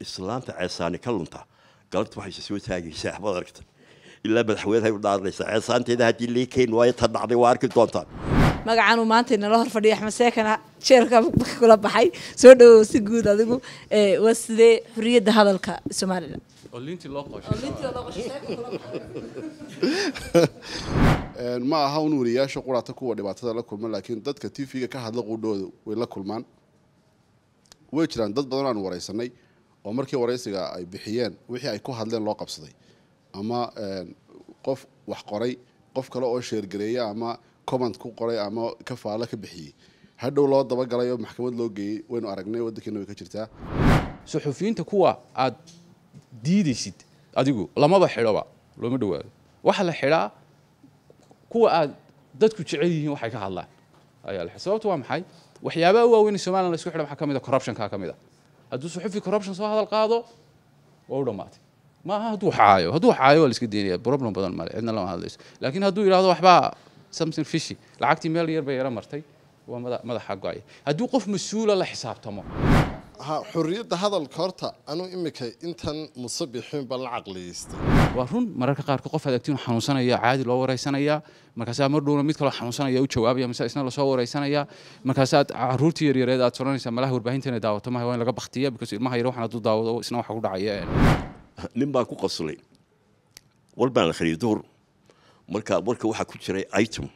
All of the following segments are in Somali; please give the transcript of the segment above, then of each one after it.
islaanta ceesaani ka lunta galabta waxayse soo taagaysaa baad aragta ilaa madaxweynahay u dhaadlaysaa ceesaanteeda haddii lii keyn dhacday waa arki doontaan magacaanu maanta inala hor fadhiya axmed seekana kula baxay soo dhawow si guud adigu waa sidee xuriyadda hadalka somalilan ma aha un weriyaasha quraata kuwa dhibaatada la kulma laakiin dadka t v-ga ka hadla qudhooda way la kulmaan way jiraan dad badan aan wareysanay oo markii waraysiga ay bixiyeen wixii ay ku hadleen loo qabsaday ama eh, qof wax qoray qof kale oo sheergareeya ama comment ku qoray ama ka faalo ka bixiyey hadhow loo dabagalayo maxkamad loo geeyey waynu aragnay waddankeenna way ka jirtaa suxufiyiinta kuwa aad diidaysid adigu lamaba xidhoba looma dhawaado waxa la xidhaa kuwa aad dadku jecel yihiin waxay ka hadlaan ayaa la sababtu waa maxay waxyaabaha u waaweyn somalilan la isku xidha waxaa ka mid a ah? corruptionka ka mid a ah. هادو صحفي كوربشن سو هذا القاضو وهو ما ما هادو حايو هادو حايو اللي سكدين بروبلم بدل مالي عندنا لهم هذا لكن هادو يراهو واحد با سمسن فيشي لعقتي مليار بيرا مرتي وما ماذا حقو هادو قف مسؤول على حساب تمام xurriyadda hadalka horta anuu imika intan musabixin baan la caqliyeystay waa run mararka qaar qof adagtiin xanuunsanaya caadi loo wareysanaya markaasaa mar mid kaloo xanuunsanaya u jawaabaya mise isna lasoo waraysanayaa markaasaad caruurtii yaryareed aad soranaysaa malaha warbaahinta inay daawato maha waa in laga baktiya because ilmaha yar waxaan hadduu daawado isna waxa ku dhacaya eh. nin baan ku qaslay war baan akhriyay duhur marka warka waxaa ku jiray item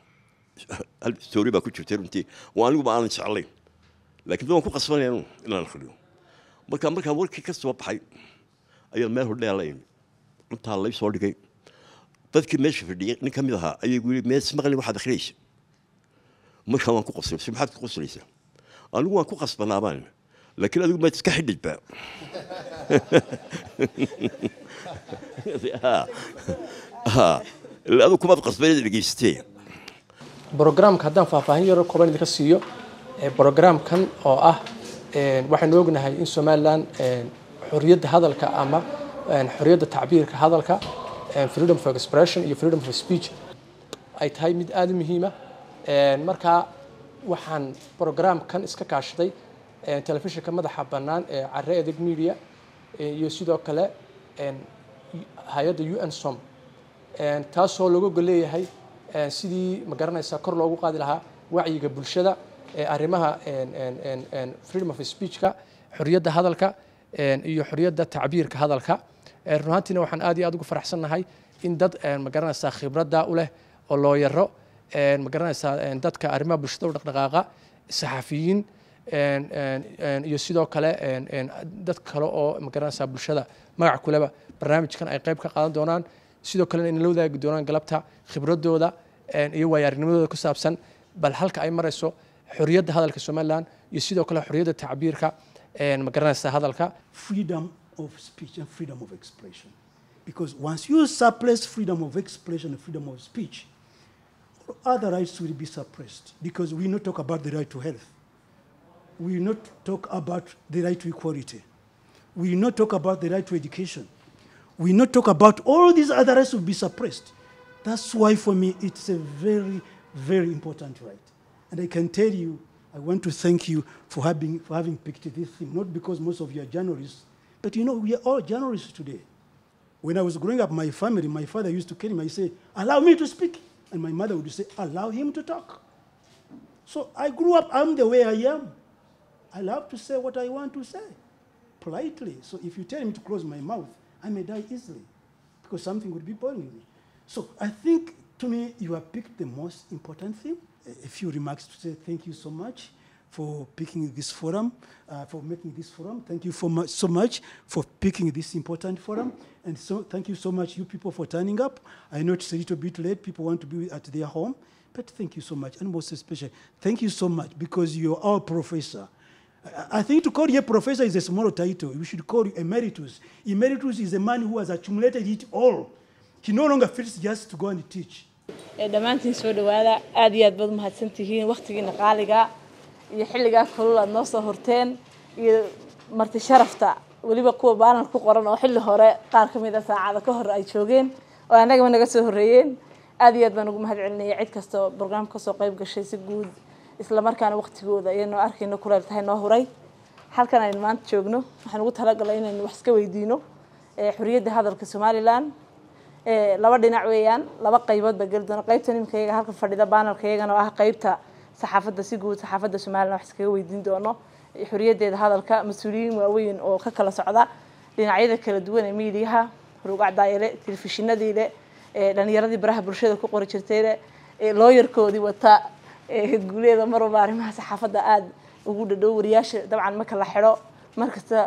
hal story baa ku jirtay runtii waa aniguba aanan jeclayn lakiin dad waan ku qasbanayaan inaan xidhiyo marka markaan warkii ka soo baxay ayaan meel hodheya la imi cuntaa lay soo dhigay dadkii meesha fadhiyey nin ka mid ahaa ayay gu mees maqli waxaad akhrinaysa markaa waan ku qasbay si maxaad ku qasbanaysaa anigu waan ku qasbanaabaan laakiin adigu maad iska xidhidbaa adigu kumaad qasbanayda dhegeystee brograamka haddaan faahfaahin yaroo kooban idinka siiyo brograamkan oo ah waxaynu ognahay in somalilan xoriyadda hadalka ama xoriyadda tacbiirka hadalka freedom for expression iyo freedom for speech ay tahay mid aada u muhiima ah. markaa waxaan brograamkan iska kaashaday telefishinka madaxa bannaan ee care edeg media iyo sidoo kale hay-adda un som taasoo lagogoleeyahay sidii ma garanaysaa kor loogu qaadi lahaa wacyiga bulshada arimaha freedom of speechka xoriyadda hadalka iyo xoriyadda tacbiirka hadalka run ahaantiina waxaan aad iyo aad ugu faraxsannahay in dad ma garanaysaa khibradda u leh oo loo yaro ma garanaysaa dadka arrimaha bulshada u dhaqdhaqaaqa saxafiyiin iyo sidoo kale dad kale oo ma garanaysaa bulshada magac kuleba barnaamijkan ay qeyb ka qaadan doonaan sidoo kalena inay la wadaagi doonaan galabta khibradooda iyo waaya aragnimadooda ku saabsan bal halka ay marayso hadalka iyo sidoo kale tacbiirka ma hadalka freedom of speech and freedom of expression because once you suppress freedom of expression and freedom of speech other rights will be suppressed because we not talk about the right to health we not talk about the right to equality we not talk about the right to education we not talk about all these other rights will be suppressed that's why for me it's a very very important right and I can tell you, I want to thank you for having, for having picked this theme, not because most of you are journalists, but you know, we are all journalists today. When I was growing up, my family, my father used to tell me, I say, allow me to speak. And my mother would say, allow him to talk. So I grew up, I'm the way I am. I love to say what I want to say, politely. So if you tell me to close my mouth, I may die easily because something would be bothering me. So I think, to me, you have picked the most important thing a few remarks to say thank you so much for picking this forum, uh, for making this forum. Thank you for much, so much for picking this important forum. And so thank you so much, you people, for turning up. I know it's a little bit late. People want to be at their home. But thank you so much. And most especially, thank you so much because you're our professor. I, I think to call you a professor is a small title. We should call you emeritus. Emeritus is a man who has accumulated it all. He no longer feels just to go and teach. dhammaantiin soo dhawaada aad iyo aad baad umahadsantihiin waktigiina qaaliga iyo xilligaa kulul aad noo soo horteen iyo marti sharafta weliba kuwa baalan ku qoran oo xilli hore qaar ka mid ah saacada ka hor ay joogeen oo annagaba naga soo horreeyeen aad iyo aad baan ugu mahad celinaya cid kastoo brograamka kasoo qeyb gashay si guud islamarkaana waktigooda iyanoo arkayno kuleel tahay noo huray halkan aynu maanta joogno waxaan ugu talagalay inaynu wax iska weydiino xorriyadda hadalka somalilan Eh, laba dhinac weeyaan laba qayboodba baa geli doona qaybta nimkayaga halka fadhida banalkayagana oo ah qaybta saxaafadda si guud saxaafadda somalilan wax iskaga weydiin doono xoriyaddeeda hadalka mas-uuliyiin waaweyn oo ka kala socda dhinacyada kala duwan ee miidiyaha rugacdaayile telefishinadiile eh, dhalinyaradii baraha bulshada ku qori jirtayle eh, looyarkoodii wata guuleeda marwalba arrimaha saxaafadda aada ugu dhadhow wariyaasha dabcan marka la xidho markasta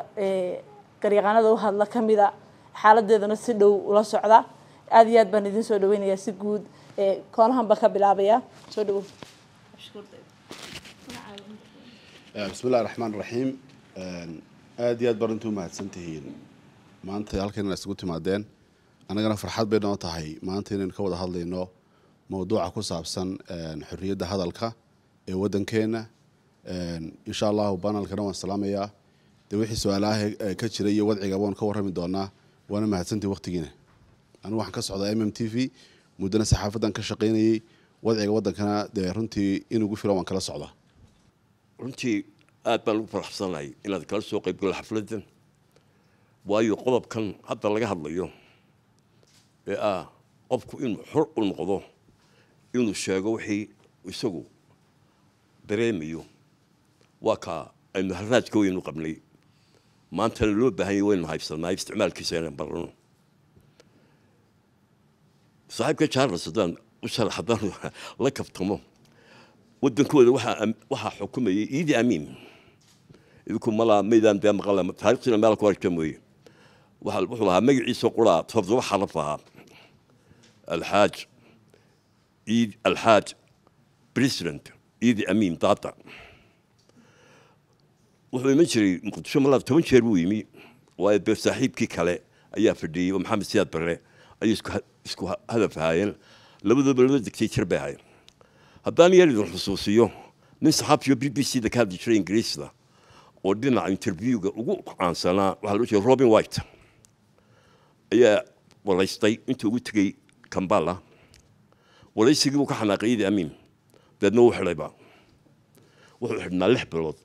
garyaqaanada u hadla ka xaaladeedana si dhow ula socda aad iyo aad baan idin soo dhaweynaya si guud eh, koolahan ka bilaabaya soo dhawo eh, bismi raxmaan raxiim aad iyo aad baan inta u mahadsantihiin maanta halkan ina isugu timaadeen annagana farxad bay noo tahay maanta inaynu ka wada hadlayno mowduuca ku saabsan xoriyadda hadalka ee waddankeenna insha allahu banalkana waan salaamayaa dee wixii su-aalaha eh, ka jira iyo wadciga waan ka warrami doonaa waana mahadsantihi waqtigiina anu waxaan ka socdaa m m t v muddana saxaafadan ka shaqaynayay wadciga wadankana dee runtii in ugu filan waan kala socdaa runtii aad baan ugu faraxsanahay inaad kala soo qaybgalo xafladdan waayo qodobkan hadda laga hadlayo ee ah qofku inuu xor u noqdo inuu sheego wixii isagu dareemayo waa kaa aynu haraajka weynu qabnay maantana loo baahanya waynu haybsannaa isticmaalkiisa inaan barano saaxiibka charles haddaan u sharax haddaan la kabtamo waddankooda waxaa xukumayay iidi amiin idinku malaa maydaan dee maqala taarikhtiina meel ku arka mooye wuxuu lahaa magaciisa quraa toddoba ah xaraf ahaa alxaaj iid alxaaj president iidi amiin daata wuxuu iman jiray muqdisho malaad toban jeer buu yimi waayo be saaxiibkii kale ayaa fadhiyey oo maxamed siyaad barre ayuu isku hadaf haayeen labaduba laba dictator bay ahaayeen haddaan yar idin xusuusiyo nin saxaafiyo b b c da ka hadli jiray ingiriisda oo dhinaca interviewga ugu caansanaa waxaa loo jeeda robin white ayaa walaystay intuu ugu tegey kambala walaysigii buu ka xanaaqay idi amiin dabeedna uu xidhayba wuxuu xidhnaa lix bilood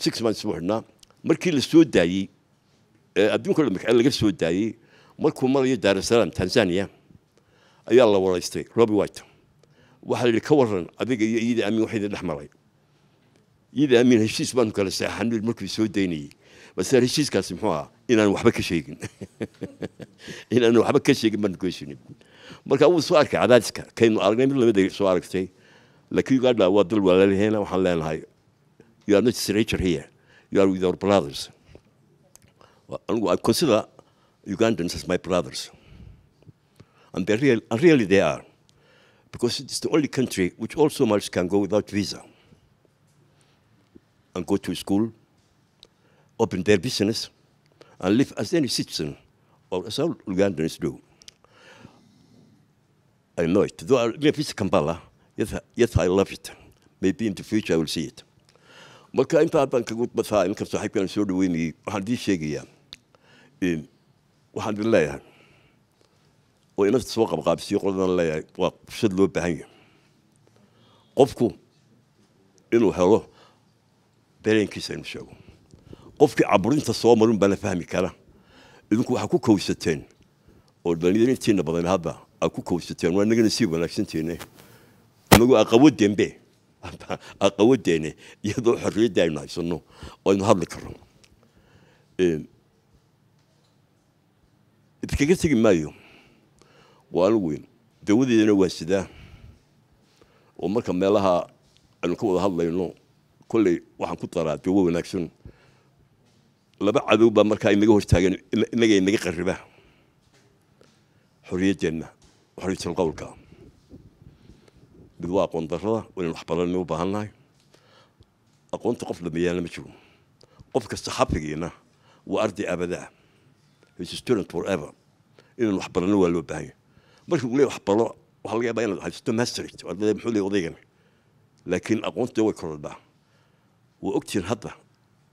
six months buu xidhnaa markii lasoo daayey adduunka laga soo daayey markuu marayo daarusalaam tanzania ayaa la wareystay roby white waxaa layidhi ka waran adiga iyo iyada amiin waxaydin dhex maray iyada amiin heshiis baanu kala saaxanul markuu soo daynayey base heshiiskaasi muxuu ahaa inaan waxba ka sheegin inaan waxba ka sheegin baanu ku marka wuu soo arkay cadaadiska kaynu aragnay mid lamida soo aragtay laakiin uganda waa dal walaalaheena waxaan leenahay you are not stranger here you are with our brothers anigu consider Ugandans as my brothers. And they real, really they are, because it's the only country which all Somalis can go without visa and go to school, open their business, and live as any citizen, or as all Ugandans do. I know it. Though I live in Kampala, yet, yet I love it. Maybe in the future I will see it. But I'm marka inta haddan kagu basaa imkastoo xigkan soo dhaweynayay waxaan dii sheegayaa waxaan idin leeyahay oo inafta soo qabqaabsiyo qoladana leeyahay waa shad loo baahan yahay qofku inuu helo dareenkiisa inu sheego qofkii caburinta soo marin baa la fahmi kara idinku waxaa ku kowsateen oo dhallinyarintiina badan hadda aa ku kowsateen waa inagana sii wanaagsanteene inagu aqawodeenbe aqawadeene iyadoo xorriyadda aynu haysanno oo aynu hadli karno idinkaga tegi maayo waa alu weyn dawadeedana waa sidaa oo marka meelaha aynu ka wada hadlayno kolley waxaan ku daraa dawo wanaagsan laba cadow baa markaa inaga hortaagan inaga inaga qariba xorriyaddeenna xorriyatul qowlka mid waa aqoon darrada inaynu waxbaranay u baahan aqoonta qof dhamayaana ma jiro qofka saxaafigiina waa arday abadaa is student forever inaan waxbarano waa loo baahan yahy markii uu waxbaro waxaa laga yaabaa inaad haysto mastrit ardada muxuu le odaygan laakiin aqoonta way korodhaa waa ogtihiin hadda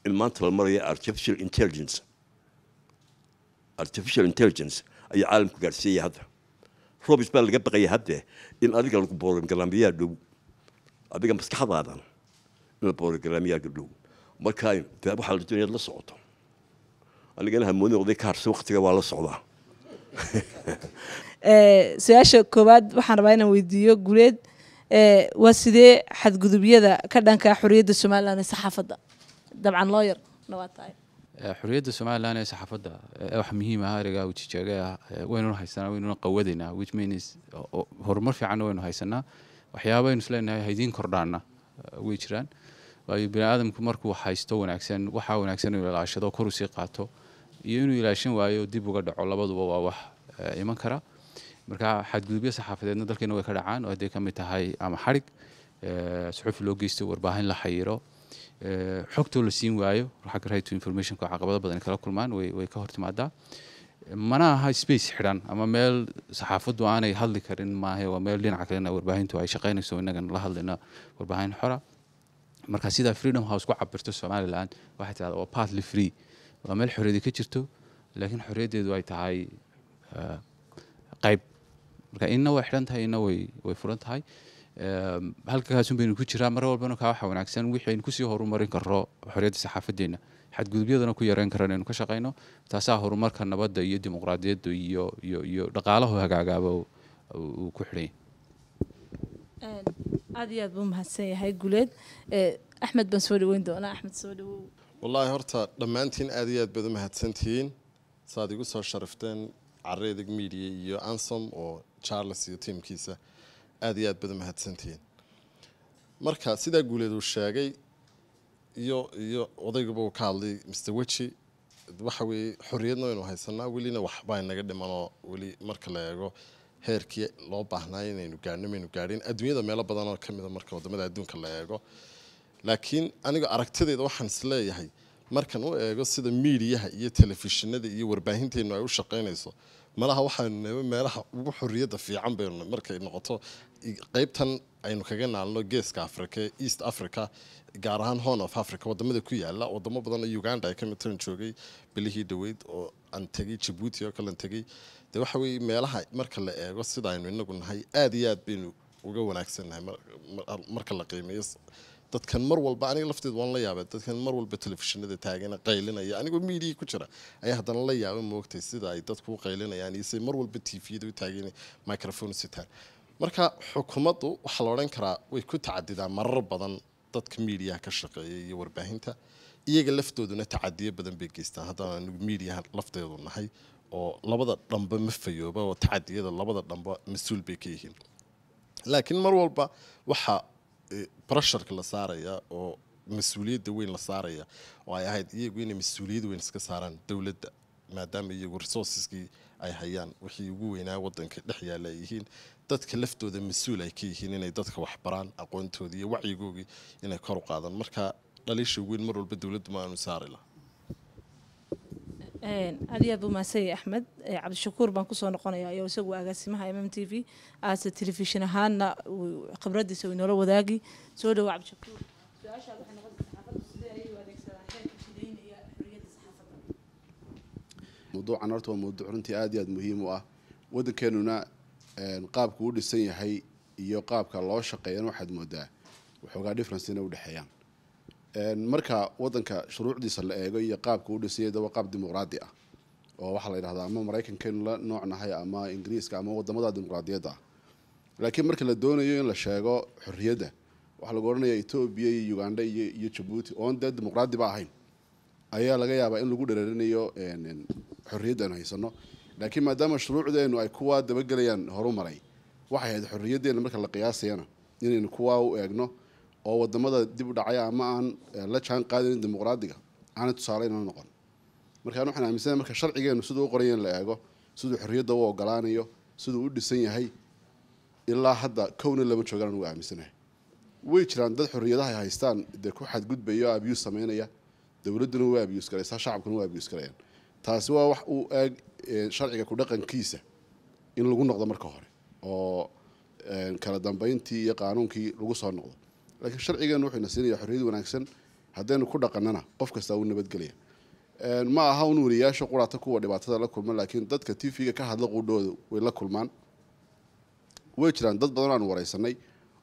in maanta la maraya artificial intelligence artificial intelligence ayaa caalamku gaarsiiyaya hadda robis baa laga baqaya haddee in adiga lagu boorogaraamiyaa dhow adiga maskaxdaadan in la dhow markaa waxaa la doonaya ad la socoto anigana hamooni oday ka harsa su-aasha koowaad waxaan rabaa inaan weydiiyo guleed eh, waa sidee xadgudubyada ka dhanka xorriyadda somalilan ee saxaafadda dabcan looyar na waa eh, somalilan ee saxaafadda eh, wax muhiim ah arigaa ujijeega ah waynuna haysanaa waynuna qawadaynaa which means horumar fiicanna waynu haysanaa waxyaabaynu isleenahay haydiin kordhaana way jiraan waayo bini aadamku markuu haysto wanaagsan waxaa wanaagsan inuu ilaashado kor usii qaato iyo inuu ilaashan waayo dib uga dhaco labaduba waa wax eh, iman kara marka xadgudubyo saxaafadeedna dalkeena way ka dhacaan oo hadday ka mid tahay ama xadhig eh, suxufi loo geysto warbaahin la xayiiro eh, xogtoo la siin waayo xagga right to informationka caqabado badan kala kulmaan way ka hortimaadaa mana aha space xidhan ama meel saxaafaddu aanay hadli karin maahe waa meel dhinaca kalena warbaahintu ay shaqaynayso innagana la hadlayna warbaahin xora marka sidaa freedom house ku cabirto somaliland waxay tidhahdaa waa partly free waa meel xorriyadi ka jirto laakiin xorriyaddeedu ay tahay eh, qayb marka inna way xidhan tahay inna way furan tahay eh, halkakaasun baynu ku jiraa mar walbana kaa waxa wanaagsan wixii aynu kusii horumarin karro xorriyadda saxaafadeena xadgudubyadana ku yareyn karaan inaynu ka shaqeyno taasaa horumarka nabadda iyo dimuqraadiyadda iyo iyo iyo dhaqaalahu hagaagaaba uu ku xidhanya eh, aad iyo aad buu mahadsan yahay guleed axmed baan soo dhaweyn doonaa axmed soo dhawow wallaahi horta dhammaantiin aad iyo aad baad u mahadsantihiin saaad igu soo sharifteen careedig media iyo ansom oo charles iyo tiamkiisa aad iyo aad baad u mahadsantihiin marka sidaa guuleed uu sheegay iyo iyo odaygaba uu ka hadlay mr weji waxa weeye xorriyadna waynu haysanaa welina waxbaa naga dhimanoo weli marka la eego heerkii loo baahnaay inaynu gaadhno maynu gaadhin adduunyada meelo badanoo ka mida ah marka wadamada adduunka la eego laakiin aniga aragtideeda waxaan isleeyahay markaan u eego sida miidiyaha iyo telefishinada iyo warbaahinteenu ay u shaqaynayso malaha waxaanu meelaha ugu xoriyadda fiican baynu markay noqoto qeybtan aynu kaga naalno geeska africa east africa gaar ahaan horn of africa wadamada ku yaala wadamo badanoo uganda ay kamid tahan joogay bilihii dhaweyd oo aan tegay jabuuti oo kalean tegay dee waxa weye meelaha marka la eego sida aynu inagu nahay aada iyo aad baynu uga wanaagsannahay marka la qiimeeyo dadkan mar walba aniga lafteed waan la yaabay dadkan mar walba telefishinada taagana qaylinaya anigoo miidiya ku jira ayaa haddana la yaaba moogtay sida ay dadku u qaylinayaan iyo siday mar walba tiifiyada u taageen microphone sitaan marka xukuumaddu waxaa la odhan karaa way ku tacadidaa marar badan dadka miidiyaha ka shaqeeya iyo warbaahinta iyaga laftooduna tacadiyo badan bay geystaan haddana anigu miidiyaha lafteedu nahay oo labada dhanba ma fayooba oo tacadiyada labada dhanba mas-uul bay ka yihiin laakiin mar walba waxaa brusharka eh, la saaraya oo mas-uuliyadda weyn la saaraya oo ay ahayd iyagu inay mas-uuliyad weyn iska saaraan dowladda maadaama iyagu resourceskii ay hayaan wixii ugu weynaa wadanka dhex yaalla ay yihiin dadka laftooda mas-uul ay ka yihiin inay dadka waxbaraan aqoontoodii iyo wacyigoogii inay kor u qaadaan marka dhaliisha weyn mar walba dowladda ma aanu saari laha aad iyo aad buu mahadsanyahay axmed cabdishakuur eh, baan kusoo noqonaya ayo isagu agaasimaha m m t v aase telefishin ahaanna khibradiisa u inoola wadaagi soo dhowo cabdishakuur mawduucan horta waa mawduuc runtii aad iyo aada muhiim u ah waddankeenuna qaabku u dhisan yahay iyo qaabka loo shaqeeyana waxaad moodaa waxoogaa differencena udhexeeya marka wadanka shuruucdiisa la eego iyo qaabka udhisayda waa qaab dimuqraadi ah oo waxaa la yidhahdaa ama maraykankeenu la noocnahay ama ingiriiska ama wadamada dimuqraadiyadda laakiin marka la doonayo in la sheego xorriyadda waxaa lagu odhanaya etoobiya iyo uganda iyo jabuuti oon dee dimuqraadi ba ahayn ayaa laga yaabaa in lagu dhereerinayo xorriyadda haysano laakiin maadaama shuruucdeenu ay kuwaa dabagelayaan horumaray maray waxay ahayd xorriyaddeena marka la qiyaasayana inaynu kuwaa u eegno oo wadamada dib u dhacay ama aan la jaan qaadayn dimuqraadiga aanay tusaalaynana noqon markaan waxaan aaminsana marka sharcigeenu siduu u qoranyan la eego siduu xorriyadda u ogolaanayo siduu u dhisan yahay ilaa hadda kowna lama joogaan gu aaminsanahay way jiraan dad xorriyadaha haystaan dee ku xadgudbaya oo abiyuus dowladduna way abiyuus garaysaa shacabkuna way abiyuus garayaan taasi waa wax uu eeg sharciga ku dhaqankiisa in lagu noqdo marka hore oo kala dambayntii iyo qaanuunkii lagu soo noqdo laakiin sharcigeenu wuxuu ina siinaya xorriyad wanaagsan haddaynu ku dhaqanana qof kastaa wuu nabadgelaya ma aha un weliyaasha quraata kuwa dhibaatada la kulma laakiin dadka t v-ga ka hadla quudhooda way la kulmaan way jiraan dad badan aan waraysanay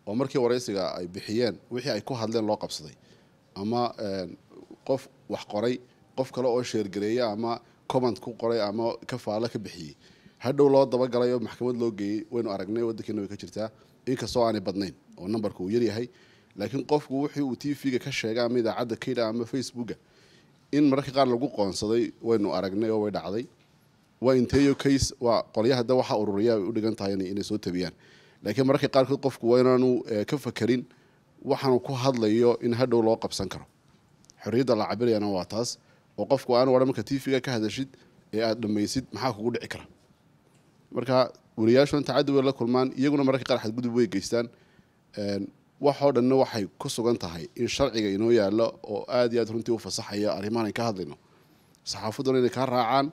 oo markii waraysiga ay bixiyeen wixii ay ku hadleen loo qabsaday ama qof wax qoray qof kale oo sheergareeya ama comment ku qoray ama ka faalo ka bixiyey hadhow loo dabagalay oo maxkamad loo geeyey waynu aragnay waddankeenna way ka jirtaa inkastoo aanay badnayn oo nambarka uu yaryahay laakiin qofku wixii uu t v-ga ka sheegay ama idaacadda ka yidha ama facebooka in mararka qaar lagu qoonsaday waynu aragnay oo way dhacday waa inteyo case waa qolyaha da waxaa ururiya ay u dhigan tahay inay soo tabiyaan laakiin mararka qaarkood qofku waa inaanu eh, ka fakerin waxaanu ku hadlayo in hadhow loo qabsan karo xorriyadda la cabirayana waa taas oo qofku aanu wadha marka tvga ka hadashid ee aad dhammaysid maxaa kugu dhici kara marka wariyaashan tacadi way la kulmaan iyaguna mararka qaar xadgudub way geystaan waxoo dhanna waxay ku sugan tahay in sharciga inoo yaalo oo aad iyo aad runtii u fasaxaya arrimahan ay ka hadlayno saxaafadduna inay kaa raacaan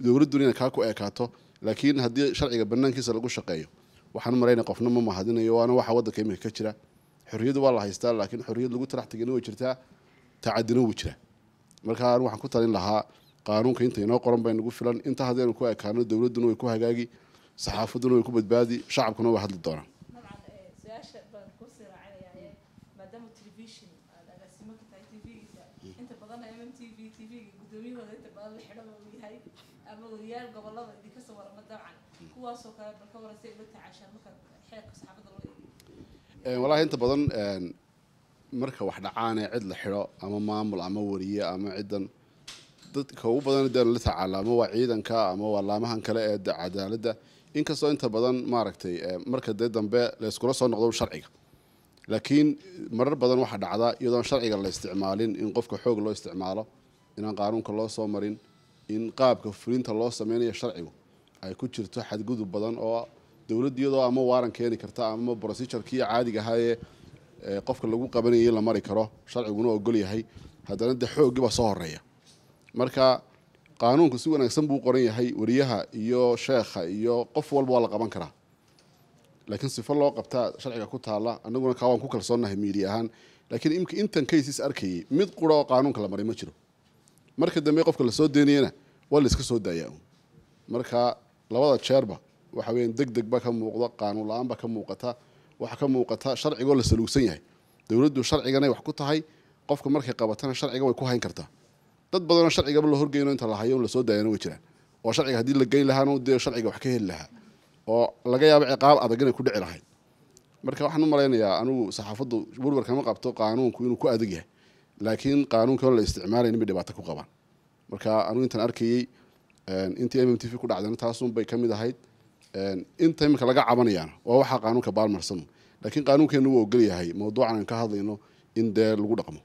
dowladduna inay kaa ku eekaato laakiin haddii sharciga banaankiisa lagu shaqeeyo waxaan marayna qofna ma mahadinayo waana waxa waddanka iminka ka jira xorriyaddu waa la haystaa laakiin xorriyad lagu talaxtigina way jirtaa tacadina wuu jira marka an waxaan ku talin lahaa qaanuunka inta inoo qoran baa inagu filan intaa ku ekaano dowladduna way ku hagaagi saxaafadduna way ku badbaadi shacabkuna waa hadli doonaan Eh, walahi inta badan eh, marka wax dhacaane cid la xidho ama maamul ama wariye ama cidan dadka ugu badan dee la tacaala ama waa ciidanka ama waa laamahan kale ee cadaaladda inkastoo inta badan maaragtay eh, marka dee dambe layskula soo noqdo sharciga laakiin marar badan waxaa dhacda iyadoon sharciga la isticmaalin in qofka xoog loo isticmaalo inaan qaanuunka loo soo marin in qaabka fulinta loo sameynayo sharcigu ay ku jirto xadgudub badan oo dowladda iyadoo ama waaran keeni karta ama procedurekii caadiga ahaayee qofka lagu qabanayay la mari karo sharciguna ogol yahay haddana de xooggii soo horeeya marka qaanuunku si wanaagsan buu qoran yahay wariyaha iyo sheekha iyo qof walba waa la qaban karaa laakiin sifo loo qabtaa sharciga ku taalla anaguna kaa waan ku kalsoonnahay miidiya ahaan laakiin imka intan kaysis arkayay mid qura oo qaanuunka la maray ma jiro marka dambe qofka lasoo deynayana waa la iska soo daayaa marka labada jeerba waxa weyan deg deg ba ka muuqda qaanuun la-aanba ka muuqata waxaa ka muuqata sharcigoo la saluugsan yahay dowladdu sharciganay wax ku tahay qofka markay qabatana sharciga way ku hayn kartaa dad badanoo sharcigaba la horgeyno inta lahayo lasoo daayana way jiraan oo sharciga haddii la geyn lahaana dee sharciga wax ka heli lahaa oo laga yaabo ciqaab adag inay ku dhici lahayd marka waxaan u malaynayaa anugu saxaafaddu werwer kama qabto qaanuunku inuu ku adag yahay laakiin qaanuunka la isticmaalayna ma dhibaato ku qabaan marka anugu intaan arkayey intii mm t v ku dhacdana taasunbay ka mid ahayd inta iminka laga cabanayaana waa waxaa qaanuunka baalmarsan laakiin qaanuunkeenu wuu ogolyahay mawduucan aan ka hadlayno in dee lagu dhaqmo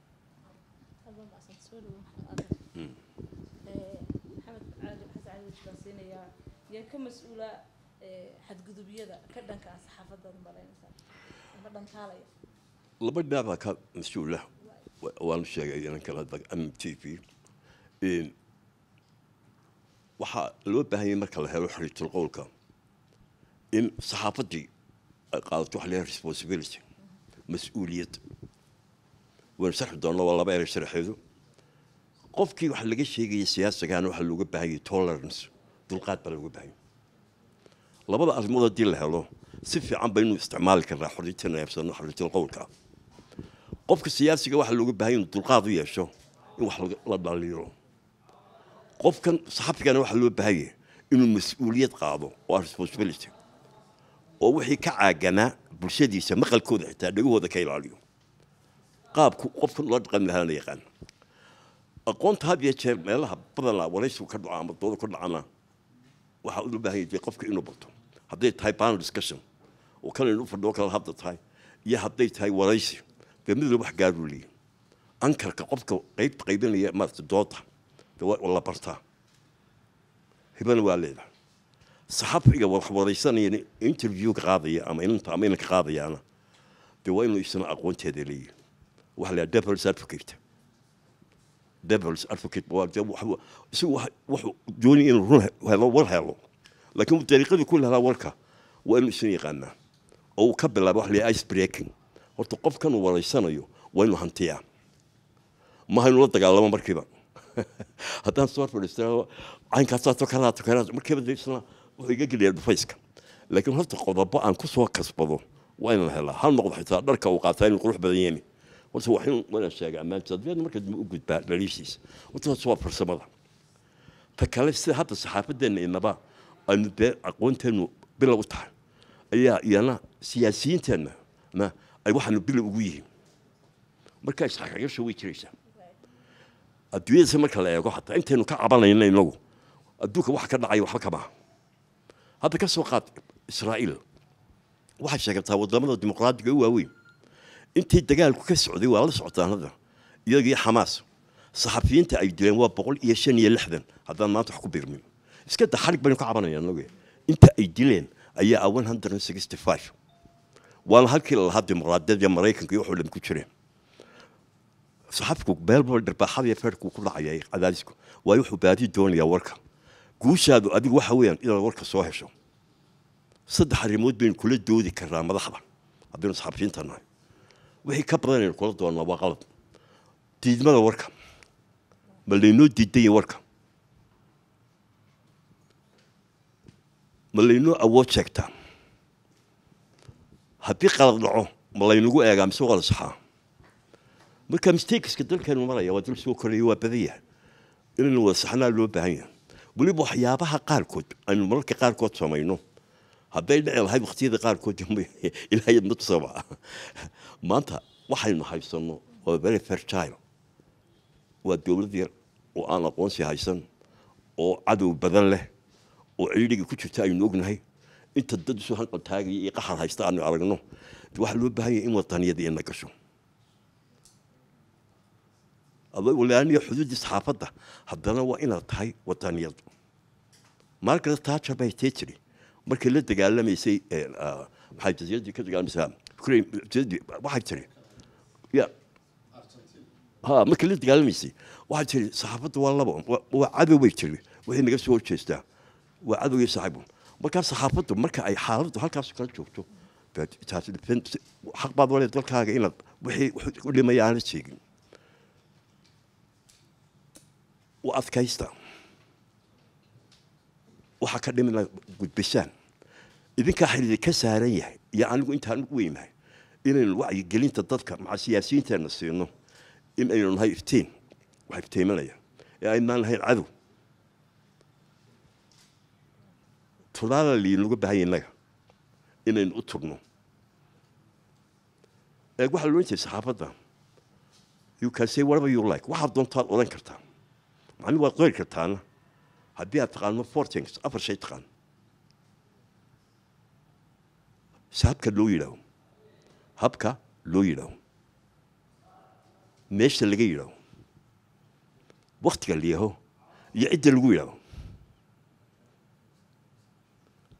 laba dhinac baa ka mas-uula waanu sheegay inanka m t v waxaa loo baahanyay marka la helo xoriitulqowlka in saxaafaddii ay qaadato waxa leeyahay responsibility mas-uuliyad waynu sharxi doonno waa laba erey sharaxeedu qofkii waxaa laga sheegaya siyaasagaana waxaa looga baahanyay tolerance dulqaad baa looga baahanyay labada arrimood haddii la helo si fiican baynu isticmaali karnaa xorriyatan neebsano xorriyatul qowlka qofka siyaasiga waxaa looga baahanya inu dulqaad u yeesho in wax la dhaliiro qofkan saxabigana waxaa loo baahan yahay inuu mas-uuliyad qaado oo ah responsibility oo wixii ka caaganaa bulshadiisa maqalkooda xitaa dhegahooda ka ilaaliyo qaabku qofkan ula dhaqami lahaana yaqaan aqoonta had iyo jeer meelaha badanaa waraysigu ka dhaco ama dooda ka dhacana waxaa loo baahan yahay qofka inuu barto hadday tahay panel discussion oo kalan u fadhiyo kala hadda tahay iyo hadday tahay waraysi dee mid wax gaaruu leeyahay ankarka qofka qaybta qaybinaya maaragtay dooda gabadh walla bartaa hiban waa leedahay saxafiga waxwaraysanaya interviewka qaadaya ama inanta ama inanka qaadayaana dee waa inuu isna aqoonteeda leeyahy waxa la devils advocate devils advocate isagu wuxuu doonaya inuu run helo war helo laakiin dariiqadii ku helaa warka waa inuu isna yaqaanaa oo uu ka bilaaba waxa la ice breaking horta qofkan uu waraysanayo waa inuu hantiyaa maaha inuu la dagaalamo markiiba haddaan soo fadhiisto caynkaasaa tukanaa tukanaa markiiba daysana wuxuu iga geliyaan dhufayska laakiin horta qodobo aan ku soo kasbado waa inaan helaa hal noqdo xitaa dharka uu qaataa inuu qurux badan yeemi horta wax in wanaan sheega ammaantiisa dabeedna markaa dib u gudbaa dhaliishiisa hortaas waa farsamada ta kale sida hadda saxaafadeenna inaba aanu dee aqoonteennu bilow u tahay ayaa iyana siyaasiyiinteenna na ay waxaanu bilow ugu yihiin markaa isxaqagasho way adduunyadiis marka la eego xataa intaynu ka cabanayna inagu adduunka wax ka dhacay waxba kamaha hadda ka soo qaad israa'iil waxay sheegataa wadamada dimuqraadiga u waaweyn intay dagaalku ka socday waa la socotaan hadda iyagii xamaas saxafiyiinta ay dileen waa boqol iyo shan iyo lixdan haddaan maanta wax ku biirmin iska da xarig baynu ka cabanaya inagu inta ay dileen ayaa one hundred and sixty five waana halkii lalahaa dimuqraadiyada maraykanka iyo wuxuu dham ku jireen saxaafku beelbol dharbaaxadaiyo feerhkuu ku dhacayay cadaadisku waayo wuxuu baadi doonayaa warka guushaadu adigu waxa weeyaan inaad warka soo hesho saddex arrimood baynu kula doodi karaa madaxda haddaynu saxaabtiinta nahay wixii ka badan aynu kula doonnaa waa qalab diidmada warka ma laynoo diidan warka malaynoo awood sheegtaa haddii qalad dhaco ma eegaa mise waa la saxaa marka mistakeska dalkanu maraya waa dul soo koraya waa badaya in wada saxnaa loo baahan yahay weliba waxyaabaha qaarkood aynu mararka qaarkood samayno hadday dhici lahayd waqtiyada qaarkood ilaahay mutsaba maanta waxaynu haysanno waa very fertile waa dowlad yar oo aan aqoonsi haysan oo cadow badan leh oo ciidhiga ku jirta aynu ognahay inta dad isu hanqal taagaya iyo qaxar haysta aanu aragno waxaa loo baahan yahay in wadaniyada ina gasho walaaniya xuduuddiis xaafadda haddana waa inaad tahay wadaniyadu maalkale taaja bay tee jiri markii la dagaalamaysay maxay jasiiradii ka dagaalamaysaa ukraine waxay tiri ya ha markii la dagaalamaysay waxay tiri saxaafadda waa labo waa cadow bay tiri waxay naga soo horjeestaa waa cadow iyo saaxiibu markaa saxaafaddu marka ay xaaladdu halkaas kala joogto xaq baad wale dalkaaga inaad wixii dhimayaana sheegin u adkaysta waxaa ka dhimina gudbisaan idinkaa xiriiri ka saaran yahay iyo anigu intaan u weynahay inaynu wacyigelinta dadka maca siyaasiyiinteena siino inaynu nahay iftiin wax iftiimanaya ee aynaan nahayn cadow turnaala liinuga baahanya innaga inaynu u turno eeg waxaa loolan jiray saxaabadda you can say like waxaad doontaad odhan kartaa macmi waad qoyri kartaana haddii aad taqaano fortings afar shay taqaan se habka loo yidhaaho habka loo yidhaaho meesha laga yidhaaho waktiga la yaho iyo cidda lagu yidhaaho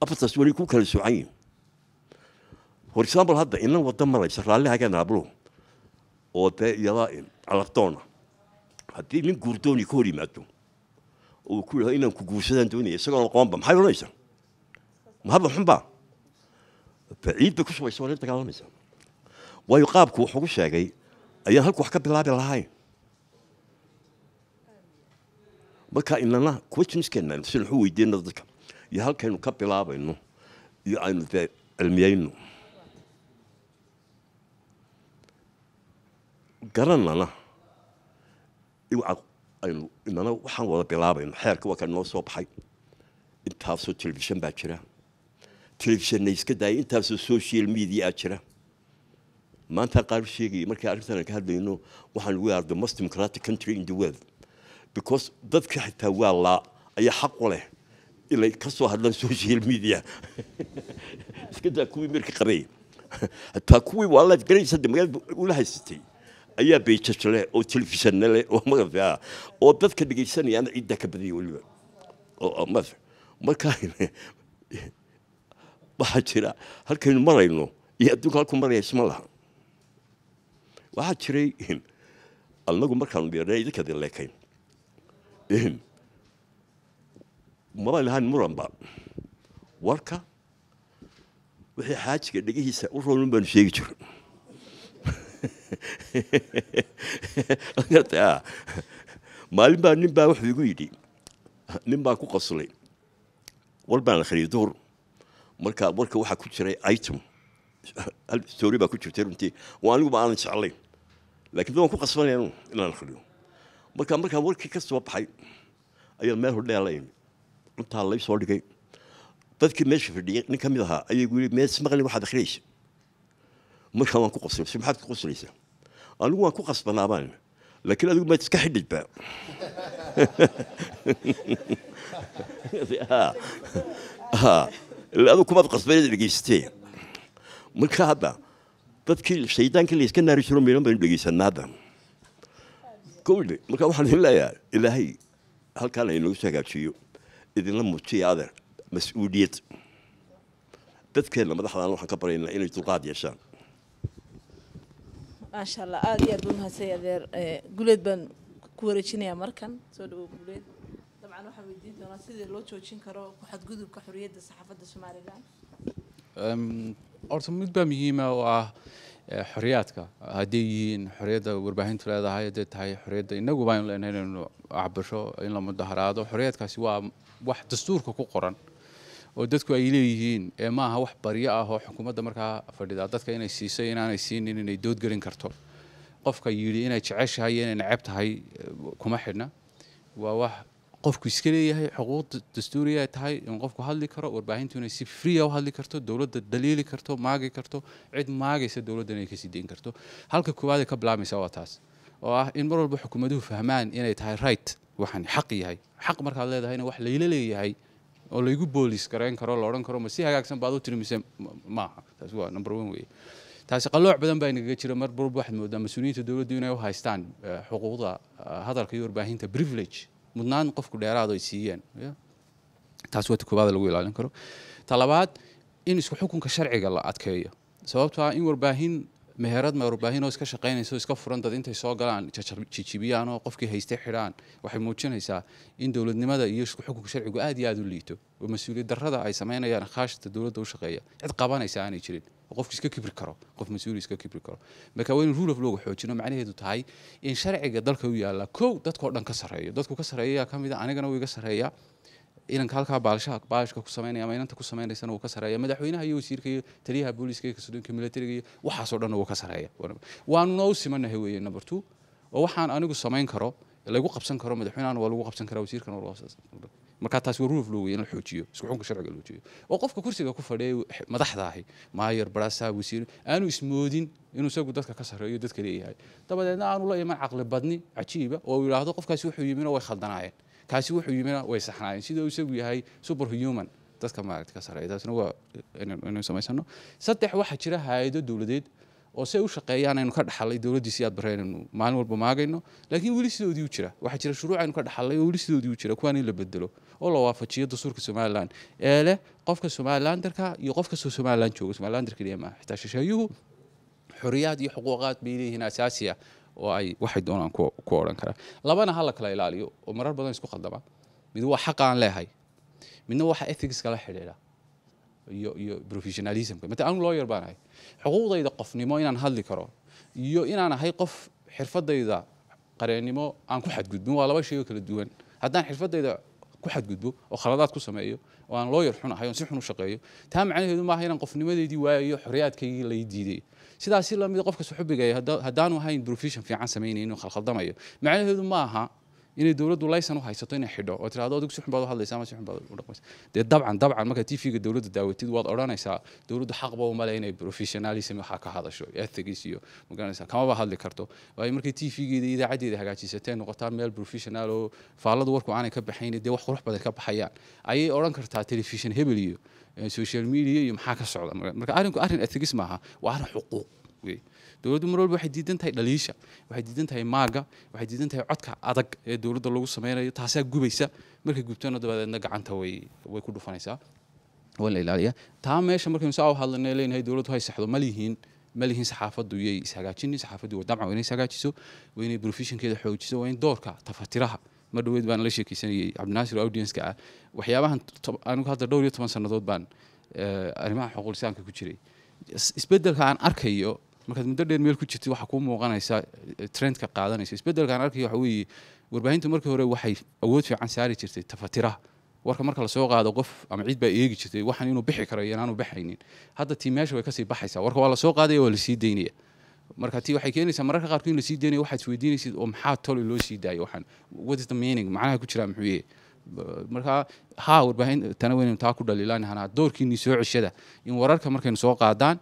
afartaas weli ku kala soocan yihin for example hadda inan wada maraysa raallihagan ablo oo dee iyadaa calardoona eh, haddii nin guurdooni ka hor yimaado uu ku yidhahdo inaan ku guursadaan doonaya isagoon aqoonba maxay odhanaysaa mahadla xunba baciid bay ku subaysa waa la dagaalamaysaa waayo qaabku wuxuu ku sheegay ayaan halku wax ka bilaabi lahayn marka inana kuwa jiniskeenna sina waxu weydiinna dadka iyo halkaynu ka bilaabayno iyo aynu dee cilmiyayno garannana dhibcaad inana waxaan wada bilaabayno xeerka waa kaan soo baxay intaasoo telefishan baa jira telefishanna iska daaya intaasoo social media jira maanta qaar sheegaya markii arrintan ka hadlayno waxaan we are the most democratic country in the world because dadka xitaa waa laa ayaa xaq u leh inay ka soo hadlaan social media iska daa kuwii markii qareey hataa kuwii waa laad garanaysa de magaal ula haysatay ayaa bayjajo leh oo telefishanna leh oo maga fiica oo dadka dhegaysanayana cidda ka badaya weliba oo marka waxaa jira halkaynu marayno iyo adduunka halku maraya isma laha waxaa jiray annagu markaanu beernay idinkadi leekayn maba lahaan muranba warka wixii xaajiga dhegihiisa u roolun baanu sheegi jiro maalin baa nin baa wuxuu igu yidhi nin baa ku qaslay war baan akhriyay duhur marka warka waxaa ku jiray item hal story baa ku jirtay runtii waa aniguba aanan jeclayn laakiin dawaan ku qasbanaya inaan akhriyo marka markaa warkii ka soo baxay ayaan meel hodheela imi cuntaa lay soo dhigay dadkii meesha fadhiyay nin ka mid ahaa ayay igu yidhi mees maqli waxaad akhrinaysa markaa waan ku qoslay si maxaad ku qoslaysaa anigu waan ku qasbanaaban laakiin adigu maad iska xidhidba adu kumaad qasbanad dhegeystee marka hadda dadkii shaydaankii layska naari jiro milan baynu dhegeysanaa hadda kowdhe marka waxaan idin leeyahay ilaahay halkaana inoogu hagaajiyo idinla muujiya adeer mas-uuliyad dadkeenna madaxdaan waxaan ka baraynaa inay dulqaad yeeshaan maasha allah aada iyo aad buu mahadsan adeer eh, guleed baan ku wareejinayaa markan soo dhawow guleed dabcan waxaan weydiin doonaa sidii loo joojin karo ku-xadgudubka xorriyadda saxaafadda somalilan horta mid baa muhiima oo ah eh, xoriyaadka hadday yihiin xorriyadda warbaahintu leedahay hadday tahay xorriyadda inagu baan leenahay inaynu acbasho in la mudaharaado xorriyaadkaasi waa wax dastuurka ku qoran oo dadku ay leeyihiin ee maaha wax baryo ah oo xukuumadda markaa fadhida dadka inay siiso inaanay siinin inay doodgelin karto qofka yidhi inay jeceshahay inay necab tahay eh, kuma xidhna waa wax qofku iska leeyahay xuquuqda dastuuriya tahay in qofku hadli karo warbaahintu inay si friya ah u hadli karto dowladda daliili karto maagi karto cid maagaysa dowladda inay kasii deyn karto halka koowaadee ka bilaamaysa waa taas oo ah in mar walba xukuumaduhu fahmaan inay tahay right waxaan xaq yahay xaq markaad leedahay in wax layla leeyahay oo laygu boolis garayn karo la odhan karo ma si hagaagsan baad u tiri mise maaha taasi waa number one weeye taasi qalooc badan baa inagaga jira mar barb waxaad moodaa mas-uuliyiinta dowladdu inay u haystaan eh, xuquuqda eh, hadalka iyo warbaahinta privilege mudnaan qofku dheeraad ay siiyeen taas waa ta lagu ilaalin karo talabaad in isku xukunka sharciga la adkeeyo sababto ah in warbaahin meherad marbaahinoo iska shaqaynaysa iska furan dad intay soo galaan jijibiyaan oo qofkii haystay xidhaan waxay muujinaysaa in dowladnimada iyo xukunka sharcigu aad iyo aad u liito oo mas-uuliyad darada ay samaynayaan khaashata dowladda u shaqeeya cid qabanaysa aanay jirin oo qofki iska kibri karo qof mas-uul iska kibri karo marka waa in rule of looga xoojino macnaheedu tahay in sharciga dalka u yaalla kow dadkao dhan ka sarreeyo dadku ka sarreeyayaa ka anigana wuu iga sarreeyaa inanka halkaa baalishka ku samaynaya ama inanta ku samaynaysana wuu ka sareeya madaxweynaha iyo wasiirka iyo taliyaha booliiska iyo kasdoonka militariga iyo waxaasoo dhanna wuu ka sareeya waanu noo simanahay weeye number two oo waxaan anigu samayn karo lagu qabsan karo madaxweynahan waa lagu qabsan karaa wasiirkan waa marka taasi waa rule of law in la xoojiyo isku sharciga la xoojiyo oo qofka kursiga ku fadhiyay madaxda ahi maayor barasa wasiir aanu ismoodin inuu isagu dadka ka sareeyo dadka leeyahay dabadeedna aanu la iman caqli badni cajiiba oo uu yiraahdo qofkaasi wuxuu yimino way khaldanaayeen kaasi wuxuu yimina way saxnaayeen siduu isagu yahay superhuman dadka maaragta ka sareeya taasina waa inaynu samaysano saddex waxaa jira hay-ado dowladeed oo si ay u shaqeeyaan aynu ka dhaxalay dowladdii siyaad bareen maalin walba maagayno laakiin weli sidoodii u jira waxaa jira shuruuc aynu ka dhaxalay oo weli sidoodii u jira kuwaan in la bedelo oo la waafajiyo dastuurka somalilan ee leh qofka somalilandarka iyo qof kastoo somalilan jooga somalilandarka xitaa shisheeyuhu xorriyaad iyo xuquuqaad bay leeyihiin asaasi وأي واحد دون أن كورن كره لبنا هلا كلا إلاليو ومرار بدن يسكو خدمة من هو حق عن لهاي من هو حق إثيكس كلا حليلة يو يو بروفيشناليزم كم تأمل لوير بنا هاي حقوق ضي دقف نمو إن هلا كره يو إن أنا هاي قف حرفة ضي ذا قرأ نمو أن كحد جد مو على وش يو كل الدوين هذا حرفة ضي ذا كحد جد بو وخلاصات كسمائيو وأن لوير حنا هاي نسحنا شقيو تام عنه ما هي نقف نمو ذي دي ويا حريات كي ليديدي دي. sidaasi la mid qofka suxubiga haddaanu ahayn profession fiican samaynayn inuu khalkhaldamayo macnaheedu ma aha inay dowladdu laysan u haysato inay xidho oo tiraahdo adigu si xun baad u hadlaysaa ama si xun baad u dhaqmaysaa dee dabcan dabcan markaad tv-ga dowladda daawatid waad odhanaysaa dowladdu xaqba uma leh inay professionalism waxaa ka hadasho ethigis iyo magaranaysaa kamaba hadli karto waayo markay tv-geeda iyo idaacaddeeda hagaajisateen noqotaa meel professional oo faalladu warku aanay ka baxayn dee wax qurux badan ka baxayaan ayay odhan kartaa television hebel iyo social media maxaa ka socda marka arrinku arrin ethics maaha waa arrin xuquuq wey dowladdu mar walba waxay diidan tahay dhaliisha waxay diidan tahay maaga waxay diidan tahay codka adag ee dowladda lagu sameynayo taasaa gubaysa markay gubtana dabadeedna gacanta way way ku dhufanaysaa waa la ilaaliyaa taa meesha markaynu saa u hadlanay leenahay dowladdu hay saxdo ma lihiin ma lihiin saxaafaddu iyay ishagaajinin saxaafaddu waa damca waa inay ishagaajiso waa inay professionkeeda xoojiso waa in doorka tafatiraha mar dhaweyd baan la sheekeysanayay cabdinaasir oo audienska ah waxyaabahan anigu hadda dhowr iyo toban sannadood baan eh, arrimaha xuquulisaanka ku jiray isbeddelka aan arkayo markaad muddo dheer meel ku jirtid waxaa kuu muuqanaysa eh, trendka qaadanaysa isbeddelka aan arkayo waxa weeye warbaahintu markii hore waxay awood fiican saari jirtay tafatiraha warka marka lasoo qaado qof ama ciid baa eegi jirtay waxaan inuu bixi karo iyo inaanu baxaynin hadda tii way kasii baxaysaa warka waa lasoo qaadaya waa lasii daynaya marka tii waxay keenaysaa mararka qaarkood in lasii daynayo waxaad isweydiinaysid oo maxaa tole loo sii daayo waxaan what is the meaning macnaha ku jiraa muxuu yahay markaa haa warbaahin tana weynaynu taa ku dhaliilaanahana doorkiinnii soo ceshada in wararka markaynu soo qaadaan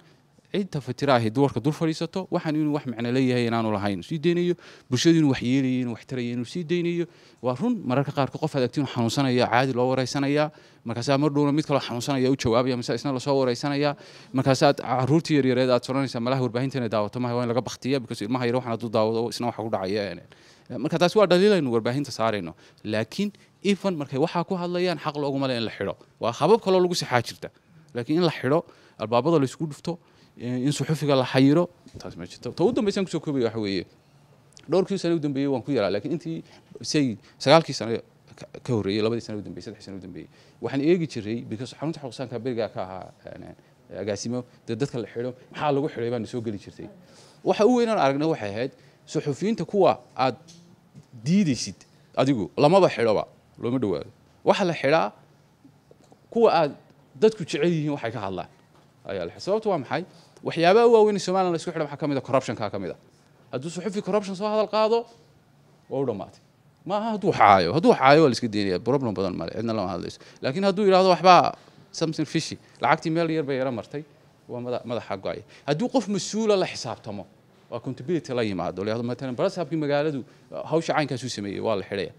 cidda fatira ahi duwarka dul fadhiisato waxaan inuu wax macno leeyahay inaanu lahayn sii daynayo bulshadu inuu waxyeelayo inuu waxtarayo inuu sii daynayo waa run mararka qaarkood qof adagti inuu xanuunsanaya caadi loo waraysanayaa markaasaa mardhowna mid kaloo xanuunsanaya u jawaabaya mise isna lasoo waraysanayaa markaasaad caruurtii yaryareed aad soranaysaa malaha warbaahinta inay daawato maha waa in laga baktiya because ilmaha yar waxaan hadduu daawado isna waxa ku dhacaya eh, eh. marka taasi waa dhaliilaynu warbaahinta saarayno laakiin even markay waxaa ku hadlayaan xaq looguma le in la xidho waa habab kaloo lagu sixaa jirta laakiin in la xidho albaabada laysku dhufto in suxufiga la xayiro taas ma jirto ta u dambaysan kusoo koobaya waxa weeye dhowrkii sane u dambeeyey waan ku yaraa lakiin intii say sagaalkii sane ka horreeyey labadii sane u dambeeyey saddex sane u dambeeyey waxaan eegi jiray because xarunta xawsaanka berigaa ka ahaa eh, eh, agaasimo dee dadka la xidho maxaa lagu xidhay baana soo geli jirtay waxa u weynaan aragna waxay ahayd suxufiyiinta kuwa aad diidaysid adigu lamaba xidhoba looma dhawaado waxa la xidhaa kuwa aad dadku jecel yihiin waxay ka hadlaan أي الحساب توام حي وحيابه هو وين السمان اللي سوحنا محكمة ده كوربشن كا كمدة هدو صحفي كوربشن سوا هذا القاضي وورد مات ما هدو حايو هدو حايو اللي سكدي لي بروبلم بدل مال عندنا لهم هذا لكن هدو يراد واحد بقى سمسن فيشي لعكتي مال يربى يرى مرتي وماذا ماذا حقه عليه هدو قف مسؤول على حساب تمام وكنت بيت لا يمعدو لهذا مثلا برا سحب كم قال هدو هوش عين كاسوسي مي والحريه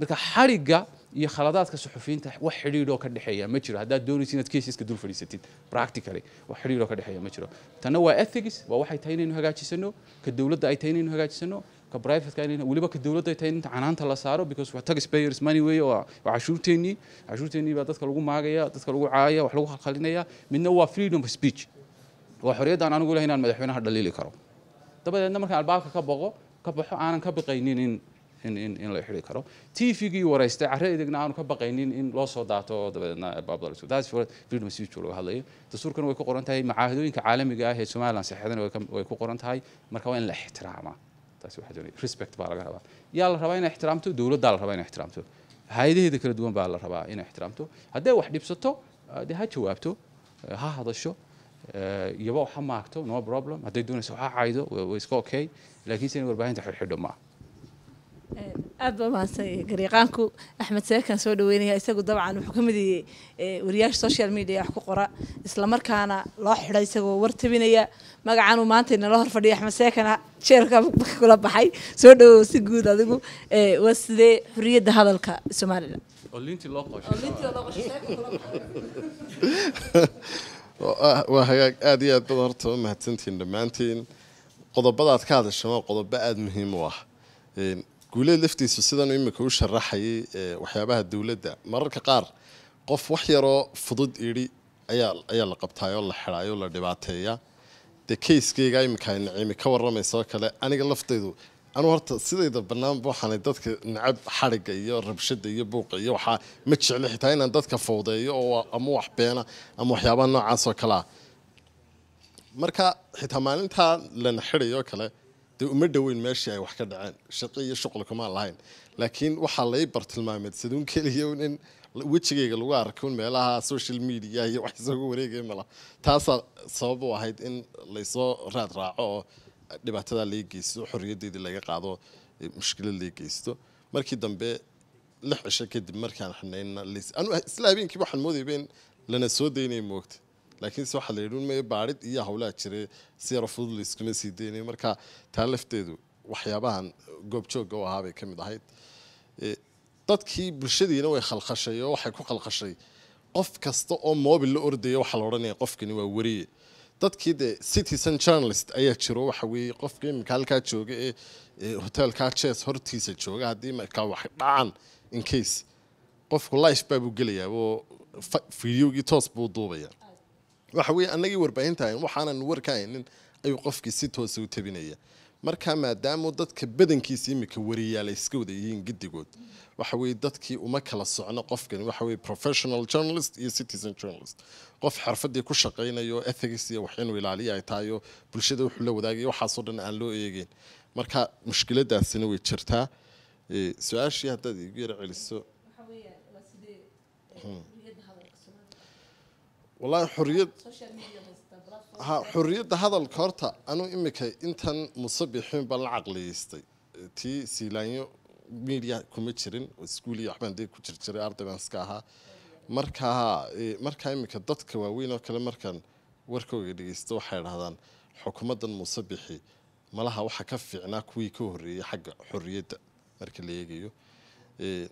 بس حرقة iyo khaladaadka suxufiyiinta wax xidhiidhoo ka dhexeeya ma jiro haddaad doonaysa inaad kesiska dul fadhiisatid practically wax xidhiidhoo ka dhexeeya ma jiro tanna waa ethics waa waxay tahay inaynu hagaajisano ka dowladda ay tahay inaynu hagaajisano ka privateka inaynu weliba ka dowladda ay tahay inta canaanta la saaro because waa taxpayers money weeye waa cashuurteennii cashuurteennii baa dadka lagu maagaya dadka lagu caaya wax lagu khalkhalinaya midna waa freedom of speech waa xorriyaddaan anigu lehay inaan madaxweynaha dhaliili karo dabadeedna markaan albaabka ka boqo ka baxo aanan ka biqaynin in in in in la xidhi karo tvgii waraystay carreedeegna aanu ka baqaynin in loo soo daato dabadeedna albaabdaldaasfilma sijuu lagu hadlayo dastuurkan way ku qoran tahay macaahidooyinka caalamiga ah ee somaliland seexdana way ku qoran tahay marka waa in la ixtiraamaa taasi waxaa doonaya respect baa laga rabaa yaa la rabaa inay ixtiraamto dowladdaa la rabaa inay ixtiraamto hay-adaheeda kala duwan baa la rabaa inay ixtiraamto hadday wax dhibsato dee ha jawaabto ha hadasho iyaba wax ha maagto no problem hadday doonayso ha caydo waa iska okay laakiinse in warbaahinta xidhxidho maaha Eh, aad ba umahadsanya garyaqaanku axmed seekan soo dhaweynaya isagu dabcan wuxuu ka midiyey eh, wariyaasha social media wax ku qora islamarkaana loo xidhay isagoo wartabinaya magacanuu maanta nala hor fadhiya axmed seekana jeerka kula baxay soo dhawow si guud adigu eh, waa sidee xuriyadda hadalka somalilan hagaag aada iyo aad bad horta u mahadsantihiin dhammaantiin qodobadaad ka hadasha qodobo aada muhiim u ah guulaha laftiisu sidan imika u sharaxayay waxyaabaha dowladda mararka qaar qof wax yaroo fudud idhi ayaa la qabtaayoo la xidhaayoo la dhibaateeya dee kayskeyga iminka niciimi ka waramaysoo kale aniga laftaydu anuu horta sidayda banaanba waxaana dadka nacab xariga iyo rabshada iyo buuqa iyo waxaa ma jecli xitaa inaan dadka fawdeeyo oo ama wax beena ama waxyaabaha noocaasoo kale ah marka xitaa maalintaa lana xidhayo kale dee uma dhoweyn meeshii ay wax ka dhaceen shaqo iyo shuqla kuma lahayn laakiin waxaa lay bartilmaameed saduun keliya in wejigayga lagu arko un meelaha social media iyo wax isooga wareegaya mala taasaa sabab u ahayd in laysoo raad raaco oo dhibaatadaa lai geysto xorriyadeedii laga qaado mushkilad lai geysto markii dambe lix cisho kadib markaan xidnaynna isla habeenkiiba waxaan moodayba in lana soo daynaya moogta laakiinse waxaa la yidhi unmaya baadhid iyo howlaa jire si yaro fudud la iskuma sii daynay marka taa lafteedu waxyaabahan goobjooga u ahaabay ka mid ahayd e, dadkii bulshadiina way khalqashay oo waxay ku khalqashay qof kasta oo mobil la ordaya waxaa la odhanaya qofkani waa wariye dadkii dee citizen journalist ayaa jiro waxa weeye qofka iminka halkaa jooga ee e, hotelkaa jes hortiisa jooga haddii markaa wax dhacaan in case qofku life baabuu gelayaa oo videogii toos buu duubaya waxa weye annagii warbaahintahayn waxaanan warka haynin ayuu qofkii si toosa u tabinaya marka maadaama dadka badankiisa imika wariyaa la yska wada yihiin giddigood waxa weye dadkii uma kala socno qofkan waxa weye professional journalist iyo citizen journalist qof xirfadii ku shaqaynayo ethics iyo wax inuu ilaaliya ay tahay bulshada wuxuu la wadaagaya waxaasoo dhan aan loo eegeyn marka mushkiladaasina way jirtaa su-aashii haddaad igu yar celiso hmm wallaahi xuriyad ha xuriyadda hadalka horta anuu imika intan musabixiin baan la caqliyeystay eh, tii siilaanyo media kuma jirin oo iyo waxbaan dee ku jirjiray arday iska ahaa markaa eh, markaa imika dadka waaweyn oo kale markaan warkooga dhegeysto waxay dhahdaan xukuumaddan musabixi malaha waxaa ka fiicnaa kuwii ka horreeyey xagga xorriyadda marka la eegayo eh,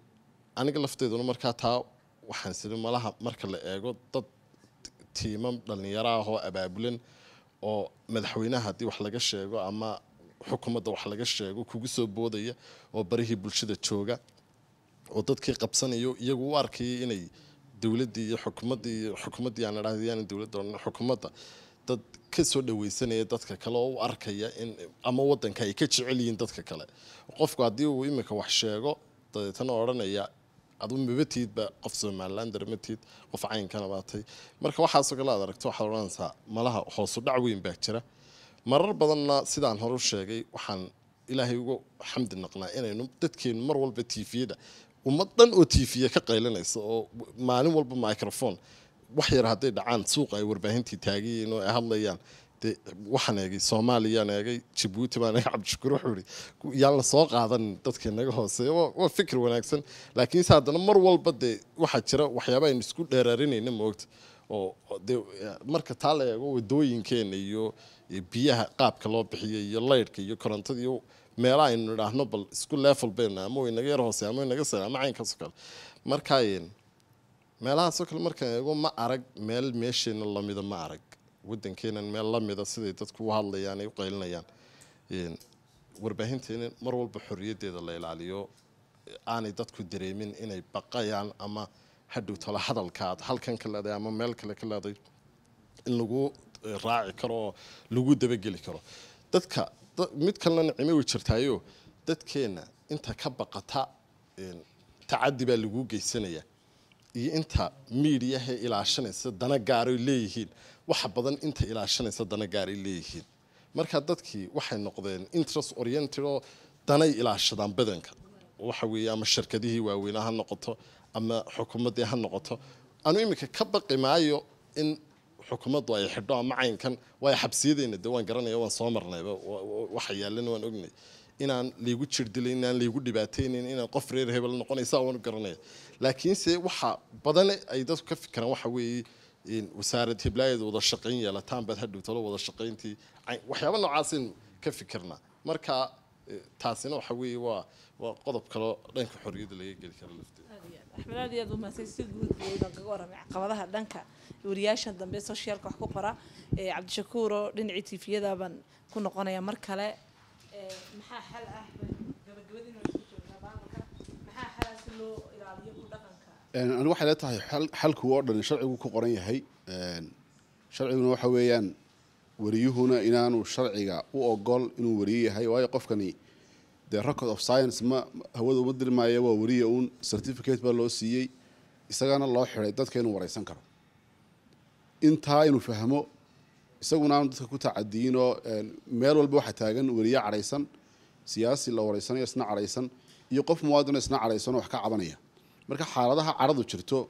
aniga lafteeduna markaa taa waxaan sida malaha marka la eego dad tiimam dhallinyaro ah oo abaabulan oo madaxweynaha haddii wax laga sheego ama xukuumadda wax laga sheego kugu soo boodaya oo barihii bulshada jooga oo dadkii qabsanayo iyagu u arkayay inay dowladdii iyo xukuumaddii xukuumaddii aan idhahdayaana dowladda odhan xukuumadda dad kasoo dhaweysanaya dadka kale oo u arkaya in ama waddanka ay ka jecel yihiin dadka kale qofku haddii uu imika wax sheego dabeetana odhanaya aduu mabatiidba qof somalilan darmatid qof caynkana baatay marka waxaasoo kale aad aragto waxaad odhanaysaa malaha hoosu dhac weyn baa jira marar badanna sidaan hore u sheegay waxaan ilaahay ugu xamdi naqnaa inaynu dadkeenu mar walba tiifiyada ummad dhan oo tiifiya ka qaylinaysa oo maalin walba microfone wax yar hadday dhacaan suuqa ay warbaahintii taagayeen oo ay hadlayaan waxaan eegay soomaaliyaan eegay jabuuti baan eegay cabdishakuur wuxuu ihi yaan la soo qaadan dadka inaga hooseeya waa fikir wanaagsan laakiinse se haddana mar walba dee waxaa jira waxyaaba aynu isku dheeraarinayna moogta oo dee eh, marka taa la eego wadooyinkeena iyo biyaha qaabka loo bixiyay iyo laydhka iyo korontada iyo meela aynu idhaahno bal isku level bayna ama way naga yar hooseya ama way naga sare ama caynkaasoo kale markaa meelahaasoo kale markaan eego ma arag meel meesheena lamida ma arag wadankeena meel lamida siday dadku u hadlayaan ay u qaylinayaan warbaahinteena mar walba xoriyadeeda la ilaaliyo aanay dadku dareemin inay baqayaan ama hadhow tala hadalka halkan ka leedahay ama meel kale ka leedahay in lagu eh, raaci karo oo lagu dabageli karo dadka mid kalena nicmo way jirtaayo dadkeenna inta ka baqata tacadi baa lagu geysanaya iyo inta miidiyaha ilaashanaysa dana gaaroy leeyihiin waxa badan inta ilaashanaysa dana gaar leeyihiin marka dadkii waxay noqdeen interest oriented oo danay ilaashadaan badanka waxa weeye ama shirkadihii waaweynaa ha noqoto ama xukuumaddii ha noqoto anu iminka ka baqi maayo in xukuumaddu ay xidho ama caynkan waay xabsiyadeenna de waan garanaya waan soo marnayba waxa yaalana waan ognay inaan laygu jirdilay inaan laygu dhibaataynayn inaan qof reer hebel noqonaysa waan garanaya laakiinse waxa badan ay dadku ka fikiraan waxa weeye in wasaarad hiblaayaed wada shaqayn yeelataan baad hadhow wada shaqayntii waxyaaba noocaasaynu ka fikirnaa marka e, taasina waxa weeye waa waa qodob kaloo dhanka xorriyadda laga geli karo lafteedaxmed aad iyo aad umahadsay si guud weydan kaga warramay caqabadaha dhanka wariyaasha dambe soshiyaalka wax ku qora e, cabdishakuuro dhinacii tiifiyada baan ku noqonaya mar kale e, maxaa xal ah gabagabadii maxaa xalaasi ah loo ilaaliyo ku dhaqan anigu waxay la tahay xalku oo dhan sharcigu ku qoran yahay sharciguna waxa weeyaan wariyuhuna inaanu sharciga u ogol inuu wariye yahay waayo qofkani dee record of science ma hawada uma dirmaayo waa weriya uun certificate baa loo siiyey isagaana loo xiday dadka inuu wareysan karo intaa inuu fahmo isaguna dadka ku tacadiyin oo meel walba waxa taagan weriye cadhaysan siyaasi la wareysanayo isna cadhaysan iyo qof muwaadino isna cadhaysan oo wax ka cabanaya marka xaaladaha caradu jirto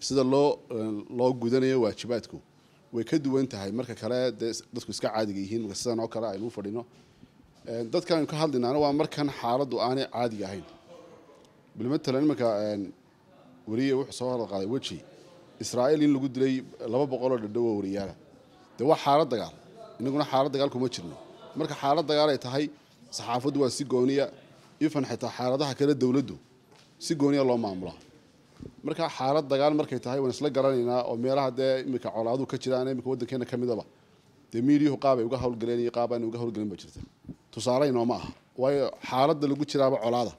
sida loo eh, loo gudanayo waajibaadku way ka duwan tahay marka kale dee dadku iska caadiga yihiin marka sidan oo kale aynu fadhino eh, dadka ka hadlaynaana waa markan xaaladdu aanay caadiga ahayn bal matalan imanka eh, wariye wuxuu soo hadal weji israa'iil in lagu dilay laba boqol oo dhadhowa dee waa xaalad dagaal innaguna xaalad dagaal kuma jirno marka xaalad dagaal tahay saxaafaddu waa si gooniya ifan xitaa xaaladaha kale dowladdu si gooniya loo maamula marka xaalad dagaal markay tahay waan isla garanaynaa oo meelaha dee iminka colaadu ka jiraan iminka waddankeena ka midaba dee miidiyuhu qaabay uga hawlgaleen iyo qaabaan uga hawlgelin ba jirta tusaale inooma aha waayo xaaladda lagu jiraaba colaada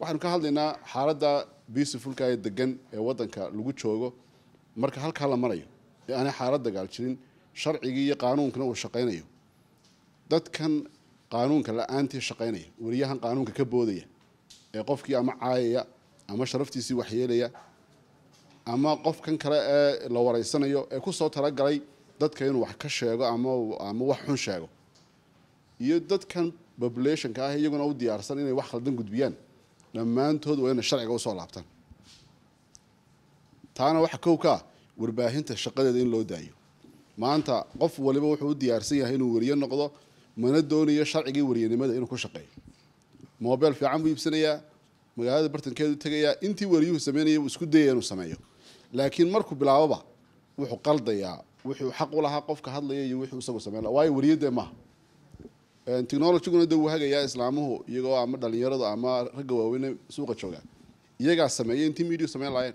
waxaanu ka hadlaynaa xaaladda biisifulka ee degan ee waddanka lagu joogo marka halkaa la marayo ee aanay xaalad dagaal jirin sharcigii iyo qaanuunkana uu shaqaynayo dadkan qaanuunka la-aantii shaqaynaya weriyahan qaanuunka ka boodaya ee qofkii ama caayaya ama sharaftiisii waxyeelaya ama qofkan kale ee la wareysanayo ee kusoo talagalay dadka inuu wax ka sheego amaama wax xun sheego iyo dadkan populationka ah iyaguna u diyaarsan inay wax khaldan gudbiyaan dhammaantood waa inay sharciga usoo laabtaan taana waxa kow ka ah warbaahinta shaqadeeda in loo daayo maanta qof waliba wuxuu u diyaarsan yahay inuu weriye noqdo mana doonayo sharcigii weriyanimada inuu ku shaqeeyo mobile fiican buu iibsanayaa magaalada bartankeedu tegayaa intii wariyuhu sameynaya uu isku dayaya inuu sameeyo laakiin markuu bilaaboba wuxuu qaldayaa wuxuu xaq u lahaa qofka hadlaya iyo wuxuu isagu sameyn laha waayo wariyadee maaha technologiguna de wuu hagayaa islaamuhu iyagoo ama dhalinyaradu ama ragga waaweyne suuqa joogaan iyagaa sameeya intii media sameyn lahayn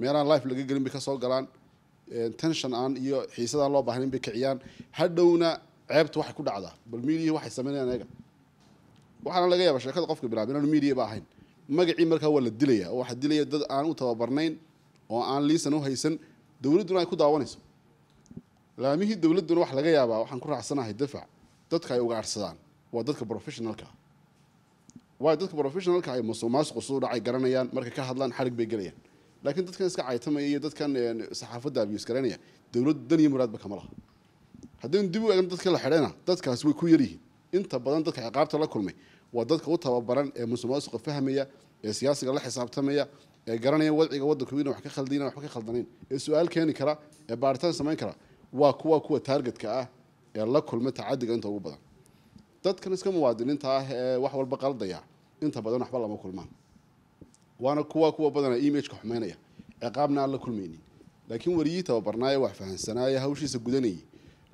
meelaan life laga gelin bay kasoo galaan tension aan iyo xiisadaan loo baahnayn bay kiciyaan hadhowna ceebta waxay ku dhacdaa bal media waxay sameynayaan ayaga waxaana laga yaaba sheekada qofka bilaab inaanu media ba ahayn magacii markaa waa la dilaya oo dilaya dad aan u tababarnayn oo aan liisan u haysan dowladduna ay ku daawanayso laamihii dowladduna wax laga yaabaa waxaan ku raacsanahay dafac dadka ay ugaadhsadaan waa dadka professionalka ah. waayo dadka professionalka ah ay masuqmaasuqu dhacay ah garanayaan markay ka hadlaan xarig bay gelayaan laakiin dadkan iska caytamaya iyo dadkan eh, saxaafadda abiyus garanaya dan iyo muraadba kama laha haddaynu dib u eegno dadka la xidhayna dadkaasi way ku yaryihiin inta badan dadka ciqaabta la kulmay waa dadka u tababaran ee musuqmaasuqa fahmaya ee siyaasiga la xisaabtamaya ee garanaya wadciga wadanku ina wax ka khaldin waba ka khaldanayn ee su-aal keeni kara ee baaritaan samayn kara waa kuwa kuwa taargetka ah ee la kulma tacadiga inta ugu badan dadkan iska muwaadiniinta ah ee wax walba qaldaya inta badan waxba lama kulmaan waana kuwa kuwa badana imageka xumaynaya ciqaabna aan la kulmaynin laakiin weriyii tababarnaaye wax fahansanaaye hawshiisa gudanayay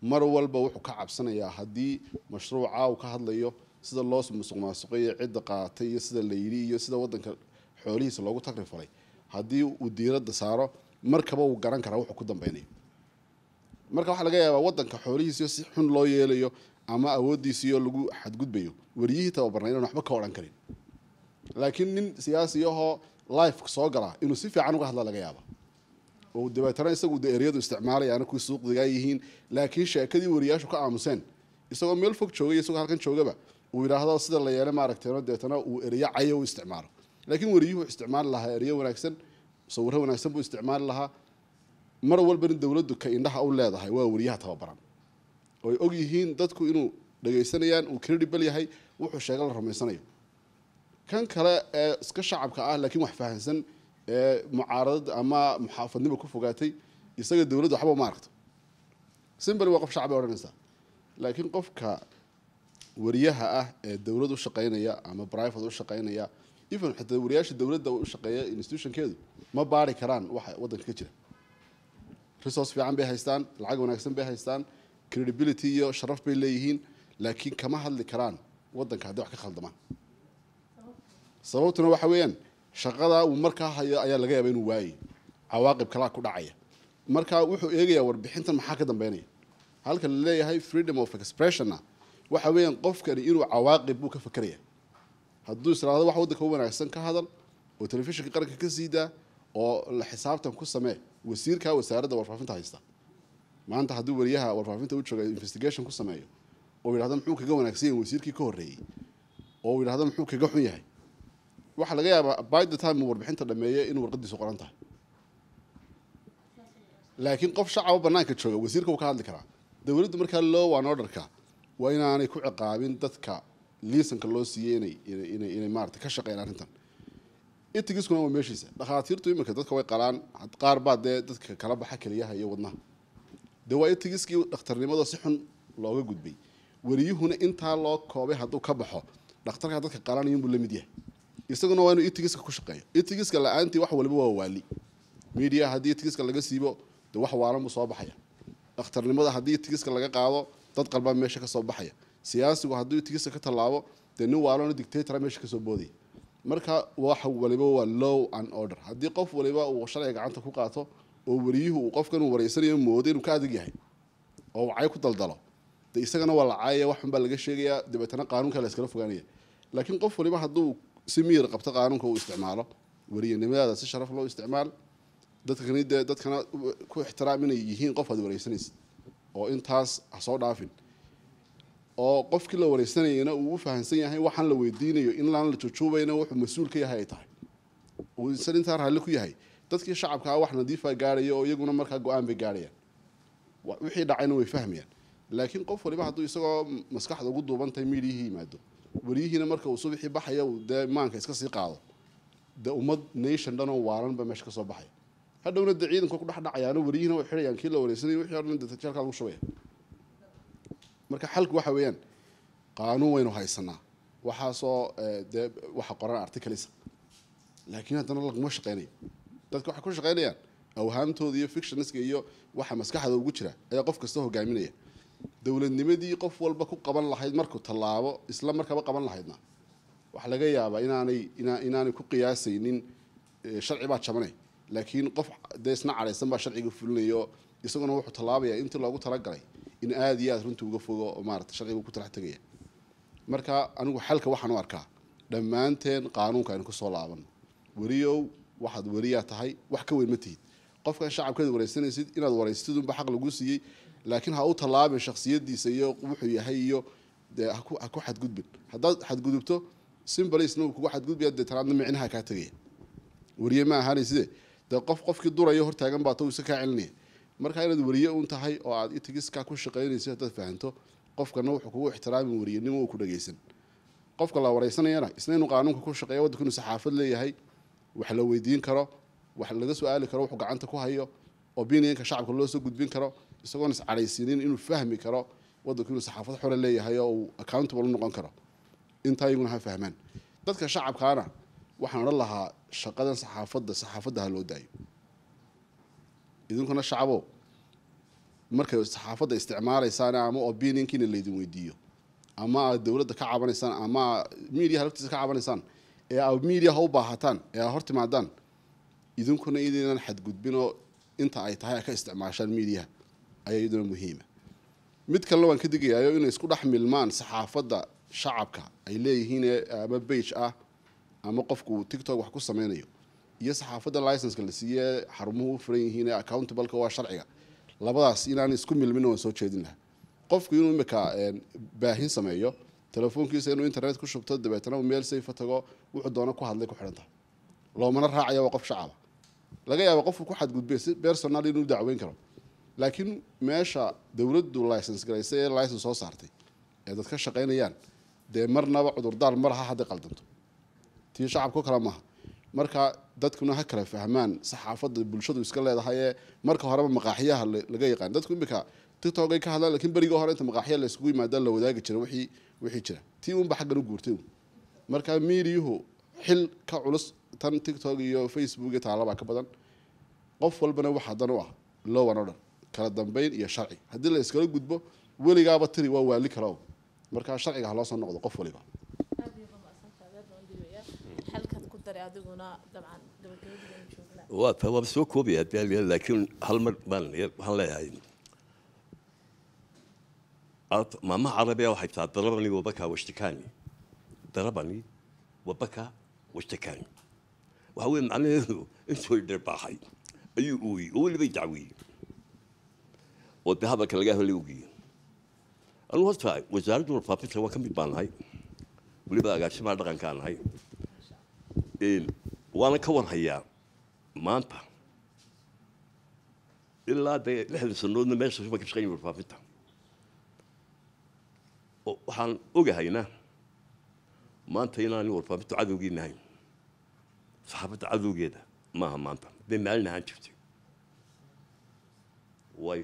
mar walba wuxuu ka cabsanayaa haddii mashruuca uu ka hadlayo sida loo musuq maasuqeeyo cidda qaatay iyo sida la yidhi iyo sida waddanka xoolihiisa loogu tagri falay haddii uu diiradda saaro markaba uu garan karaa wuxuu ku dambaynayo marka waxaa laga yaabaa wadanka xoolihiisiyo si xun loo yeelayo ama awooddiisiyo lagu xadgudbayo wariyihii tababarnay inaan waxba ka odhan karin laakiin nin siyaasiyahoo lifeka soo galaa inuu si fiican uga hadla laga yaaba oo dabeetana isagu de isticmaalay aana kuwii suuqdigaa yihiin laakiin sheekadii wariyaashu ka aamuseen isagoo meel fog joogay isagoo halkan joogaba uu yidhaahdo sida la yeelay maaragteeno deetana uu eryo cayo u isticmaalo laakiin wariyuhu isticmaali lahaa eryo wanaagsan sawirro wanaagsan buu isticmaali lahaa mar walbana dowladdu ka indhaha u leedahay waa wariyaha tababaran ooay og yihiin dadku inuu dhagaysanayaan uu credibal yahay wuxuu sheega la rumaysanayo kan kale ee iska shacabka ah laakiin wax fahamsan ee mucaaradad ama muxaafadnimo ku fogaatay isaga dowladda waxba ma aragto simbal waa qof shacab bay odhanaysaa laakiin qofka wariyaha ah ee dowlad u shaqaynaya ama private u shaqaynaya even xitaa wariyaasha dowladda u shaqeeya institutionkeedu ma baari karaan waxa waddanka ka jira resource fiican bay haystaan lacag wanaagsan bay haystaan credibility iyo sharaf bay leeyihiin laakiin kama hadli karaan waddanka haddii wax ka khaldamaan sababtuna waxa weeyaan shaqadaa uu markaa hayo ayaa laga yaaba inuu waayay cawaaqib kalaa ku dhacaya marka wuxuu eegayaa warbixintan maxaa ka dambeynaya halka la leeyahay freedom of expressionna waxa weeyaan qofkani inuu cawaaqib buu ka fakeraya hadduu israado wax waddanka u wanaagsan ka hadal oo telefishinka qaranka ka siidaa oo la xisaabtan ku samee wasiirka wasaaradda warfaafinta haysta maanta hadduu weriyaha warfaafinta u jooga investigation ku sameeyo oo yidhahda muxuu kaga wanaagsan yahay wasiirkii ka horreeyey oo yidhahda muxuu kaga xun yahay waxaa laga yaabaa by the time warbixinta dhameeye inuu warqadiisu qoran tahay laakiin qof shacaba banaanka jooga wasiirka uu ka hadli karaa dowladdu markaa law an orderka waa inaanay ku ciqaabin dadka liisanka loo siiyey inay maarata ka shaqeeyaan arrintan itigiskuna waa meeshiisa dhakhaatiirtu iminka dadka way qalaan qaar baa dee dadka kala baxa keliyaha iyo wadnaha dee waa itigiskii dhakhtarnimada si xun looga gudbay wariyuhuna intaa loo koobay hadduu ka baxo dhakhtarkaa dadka qalanayunbuu la mid yahay isaguna waa inuu etigiska ku shaqeeyo etigiska la-aantii wax waliba waa waali midia haddii etigiska laga siibo de wax waalan buu soo baxaya dhakhtarnimada haddii etigiska laga qaado dad qalbaa meesha kasoo baxaya siyaasigu haddii etigiska ka tallaabo dee nin waalano dictatora meesha kasoo boodaya marka wax waliba waa low and order haddii qof waliba uu sharciga gacanta ku qaato oo wariyuhu uu qofkan uu wareysanayo moodo inuu ka adag yahay oo uu ku daldalo de isagana waa la caayaya laga sheegayaa dabeetana qaanuunka la iskala fogaanaya laakiin qof waliba hadduu si miir qabta qaanuunka u isticmaalo wariyanimadaada si sharaf loo isticmaal dadkani dee dadkana ku ixtiraam inay yihiin qof aad wareysanaysid oo intaas ha soo dhaafin oo qofkii la wareysanayana uu u fahamsan yahay waxaan la weydiinayo in la jujuubayna wuxuu mas-uul ka yahay ay tahay uu insan intaa raalli ku yahay dadkii shacabkaa ah wax nadiifa ah gaarhaya oo iyaguna markaa go-aan bay gaarhayaan wixii dhacayna way fahmayaan laakiin qof waliba hadduu isagoo maskaxda ugu duubantahay miidiyihii yimaado waryihiina marka uu subaxii baxaya dee maanka iska sii qaado dee ummad nation dhanoo waaranba meesha kasoo baxay hadhowna de ciidanka ku dhexdhacayaana waryihiina way xidhayaan kii la wareysanay wixii odhan de jeelkaa lagu shubaya marka xalku waxa weeyaan qaanuun waynu haysanaa waxaasoo eh, dee waxa qoran articalisa laakiin haddana laguma shaqeynayo dadka waxay ku shaqeynayaan awhaamtooda iyo fictionska iyo waxa maskaxda ugu jira ayaa qof kasta hogaaminaya dowladnimadii qof walba ku qaban lahayd markuu tallaabo isla markaba qaban lahaydna waxa laga yaabaa inaanay inaanay ku qiyaasaynin sharci baa jabane laakiin qof dee isna cadhaysan baa sharciga fulinayo isaguna wuxuu tallaabayaa intii loogu talagalay in aada iyo aada runta uga fogo oo maarata sharciga ku talax tegaya marka anigu xalka waxaan u arkaa dhammaanteen qaanuunka aynu kusoo laabanno weriyow waxaad weriyaa tahay wax ka weyn ma tihid qofkan shacabkeed waraysanaysid inaad waraysatid unba xaq lagu siiyey laakiin ha u tallaabin shaksiyadiisa iyo wuxuu yahay iyo ha ku xadgudbin haddaad xadgudubto simbalsna uu kugu xadgudbaya dee tanaadna micnaha kaa tegaya weriye ma ahaani side dee qof qofkii durayo hortaagan baa ta iska celinaya markaa inaad weriye un tahay oo aad itigis ku shaqaynayso haddaad fahanto qofkana wuxuu kugu ixtiraamin weriyenimo uu ku dhagaysan qofka la wareysanayana isna qaanuunka ku shaqeeya waddanku inuu saxaafad leeyahay wax la weydiin karo wax laga su-aali karo wuxuu gacanta ku hayo opinionka shacabka loo soo gudbin karo isagoon iscadhaysiinin inuu fahmi karo wadanku inuu saxaafad xore leeyahay oo uu accountable noqon karo intaa iyaguna ha fahmaan dadka shacabkaana waxaan odhan lahaa shaqadan saxaafadda saxaafadda ha loo daayo idinkuna shacabo markay saxaafadda isticmaalaysaan ama opinionkiina laydin weydiiyo ama aad dowladda ka cabanaysaan ama mediaha laftiisa ka cabanaysaan ee a media ha u baahataan ee a hortimaadaan idinkuna inaynan xadgudbinoo inta ay tahay a ka isticmaashaan mediaha ayaa iyaduna muhiima mid kalena waan ka digayaayo inay isku dhex milmaan saxaafadda shacabka ay leeyihiin eh, ama bage ah ama qofku tictok wax ku sameynayo iyo saxaafadda licenska la siiye xarumuhu u furan yihiin ee eh, accountableka waa sharciga labadaas inaan isku milmin waan soo jeedin lahaa qofku inuu imika eh, baahin sameeyo telefoonkiisa inuu internet ku shubto dabeetana meel sayfa tago wuxuu doona ku hadlay ku xidhantahay loomana raacaya waa qof shacaba laga yaaba qofku ku xadgudbay si bersonal inuu dacweyn karo laakiin meesha dowladdu license garaysay ee license soo saartay ee dad ka shaqaynayaan dee marnaba cudurdaar malaha hadday qaldanto tii shacabka kale maaha marka dadkuna ha kala fahmaan saxaafada bulshadu iska leedahay leedahayee marka horeba maqaaxiyaha laga yaqaan dadku iminka tictokay ka hadlaan lakiin beriga hore inta maqaaxiya la isugu la wadaagi jira wii wixii jira tii unba xaggan u guurtay marka miidiyuhu xil ka culus tan tictok iyo facebook iyo taalabaa ka badan qof walbana wax hadan u ah lowan o dhan kala dambayn iyo sharci haddii la iskala gudbo weligaaba tiri waa waali karo markaa sharciga ha loo soo noqdo qof waliba waa soo koobaya laakiin hal mar baan waxaan leeyahay maama carabia waxay taha darabani wabaka washtakani darabani wabaka washtakani waxa weye macnaheedu intuu dhirbaxay ayuu ooyey oo welibay dacweeyey oo de hadalka laga hadla ogiyo anugu horta wasaaradda warfaafinta waa ka mid baan nahay weliba agaasimaha dhaqankaan nahay waana ka warhayaa maanta ilaa dee lixdan sanoodna meesha baan ka shaqeyn warfaafinta waxaan ogahayna maanta inaan warfaafintu cadowgii nahayn saxaafadda cadowgeeda maaha maanta hadday maalin ahaan jirtay way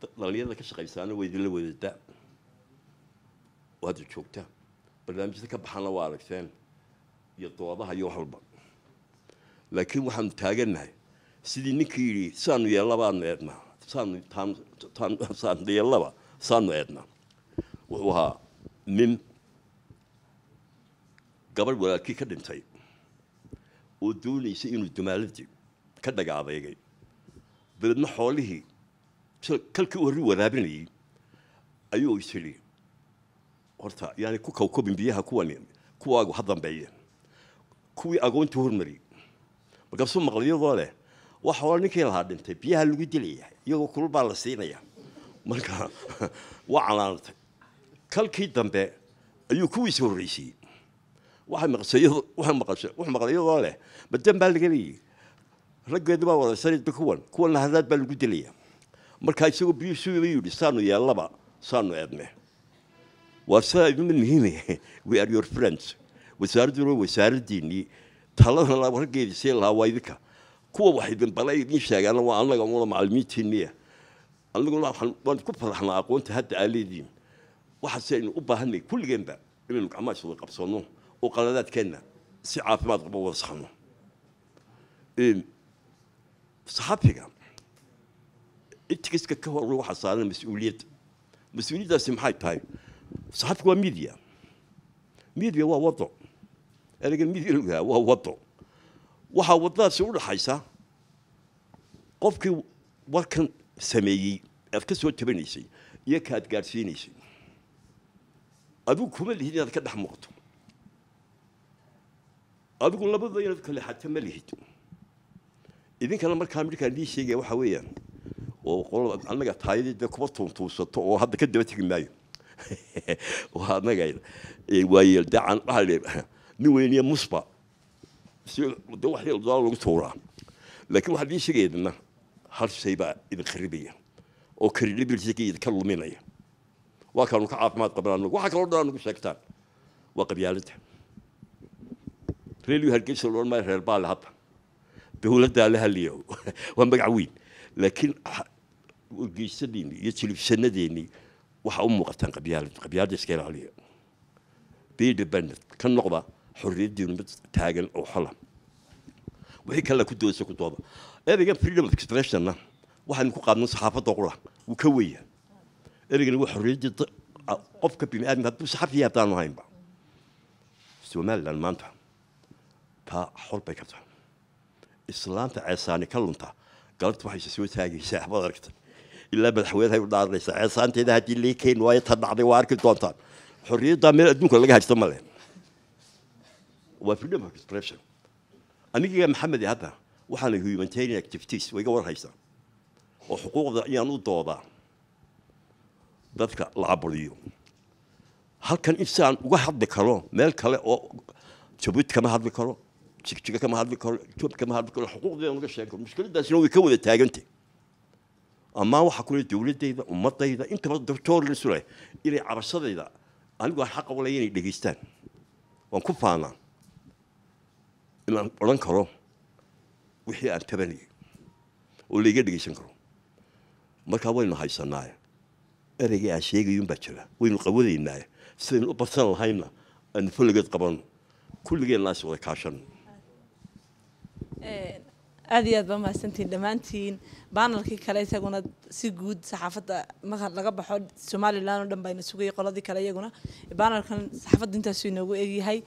dhalinyarada ka shaqaysaana way idinla wadadaa waad joogtaa barnaamijyada ka baxaana waa aragteen iyo doodaha iyo wax walba laakiin waxaanu taagannahay sidii ninkii yidhi saanu yeellabaanu eednaa saanu yeellaba saanu eednaa wuxuu ahaa nin gabadh walaalkii ka dhintay oo doonaysay inuu dumaaladii ka dhagaadeegay adeegay dabeedna xoolihii kalkii warri waraabinayey ayuu tidhi horta yani ku kawkobin biyaha kuwan kuwaagu ha dambeeyeen kuwii agoontii hormariyey markaasuu maqliyadoo leh waxa hore ninkii lahaa dhintay biyaha lagu dilaya iyagoo kulubaa la siinaya marka waa canaanatay kalkii dambe ayuu kuwiisa horreysiiyey wax maqlayadoo leh badan baa laga leeyay raggeedii baa wadaysanaydba kuwan kuwanna hadaad baa lagu dilaya markaa isagoo biyusuba yidhi saanu yeellaba saanu eedne waa sidaa idinla muhiimaya we are your friends wasaaradduna wasaaradiinii taladana wargeed isee lahaa waa idinka kuwa wax idin bala idin sheegaana waa annaga wada macallimiintiinniya annaguna waan ku faraxnaa aqoonta hadda aa leediin waxaase aynu u baahanay kulligeenba inaynu gacmaha iswada qabsanno oo qaladaadkeenna si caafimaad qaba wada saxno saxaafiga intigiska ka hor waxaa saaran mas-uuliyadda mas-uuliyaddaasi maxay tahay saxaabku waa media media waa wado ereyga media lugaha waa wado waxaa wadadaasi u dhaxaysa qofkii warkan sameeyey aad ka soo jabanaysay iyo ka aad gaadhsiinaysay adigu kuma lihid inaad ka dhex muuqto adigu labada inaad kale xata ma lihid idinkana markaa midkaan idii sheegaya waxaa weeyaan oo anaga taayadii de kuba oo hadda ka tegi maayo waa anagayda waayeel dee aan waxaa leey nin weyniya musba de wax yar lagu tuuraa laakiin waxaa dii sheegaydna hal shay baa idin kharibaya oo credibility-ga ka luminaya waa kaanu ka caafimaad qabnaa waxaa kaloo dhan nagu sheegtaan waa qabyaaladda reer hargeysa loodhan maayo reer baale hadda dowladdaa la haliyo waa magac weyn laakiin wargeysadeenni iyo jilibsanadeennii waxa u muuqataan qabyaalad qabyaalada iska ilaaliya bidaband ka noqda xorriyaddiinu mid taagan oo xola wixii kalea ku doodaysa ku dooda freedom of expressionna waxaynu ku qaadno saxaafadda qura wuu ka weya ereygan waa xorriyaddii qofka bini aadam hadduu saxafiya haddaanu haynba somaliland maanta taa xol bay ka tahay islaanta ceesaani ka lunta galabta waxayse soo taagaysaa waad aragtay ilaa madaxweynehay u dhaadlaysaa ceesaanteeda haddii lii keyn waayo ta dhacday waa arki doontaan xorriyaddaa meel adduunka laga haysta male waa freedom of expression anigiga maxamed hadda waxaana humanitarian activities wayga warhaysaa oo xuquuqda ayaan u doodaa dadka la aburiyo halkan insaan uga hadli karo meel kale oo jabuud kama hadli karo jigjiga kama hadli karo etoob kama hadli karo xuquuqdeeda uga sheegi karo mushkiladaasina way ka wada taagantay amaa waxaa kule dowladayda ummadayda intaba doctoor lisu inay cabashadayda anigu aan xaqa walay inay dhegaystaan waan ku faanaa inaan odhan karo wixii aan tabanayay oo laiga dhegeysan karo markaa waynu haysanaaye ereygii aan sheegayunbaa jira waynu qawadaynaay sidaynu u barsan lahaynna aanu falageed qabano kulligeenna wada kaashano aad iyo aad baa mahadsantiin dhammaantiin baanalkii kale isaguna si guud saxaafadda marka laga baxo somalilan oo dhan bayna sugayay qoladii kale iyaguna baanalkan saxaafadda intaasuu inoogu egyahay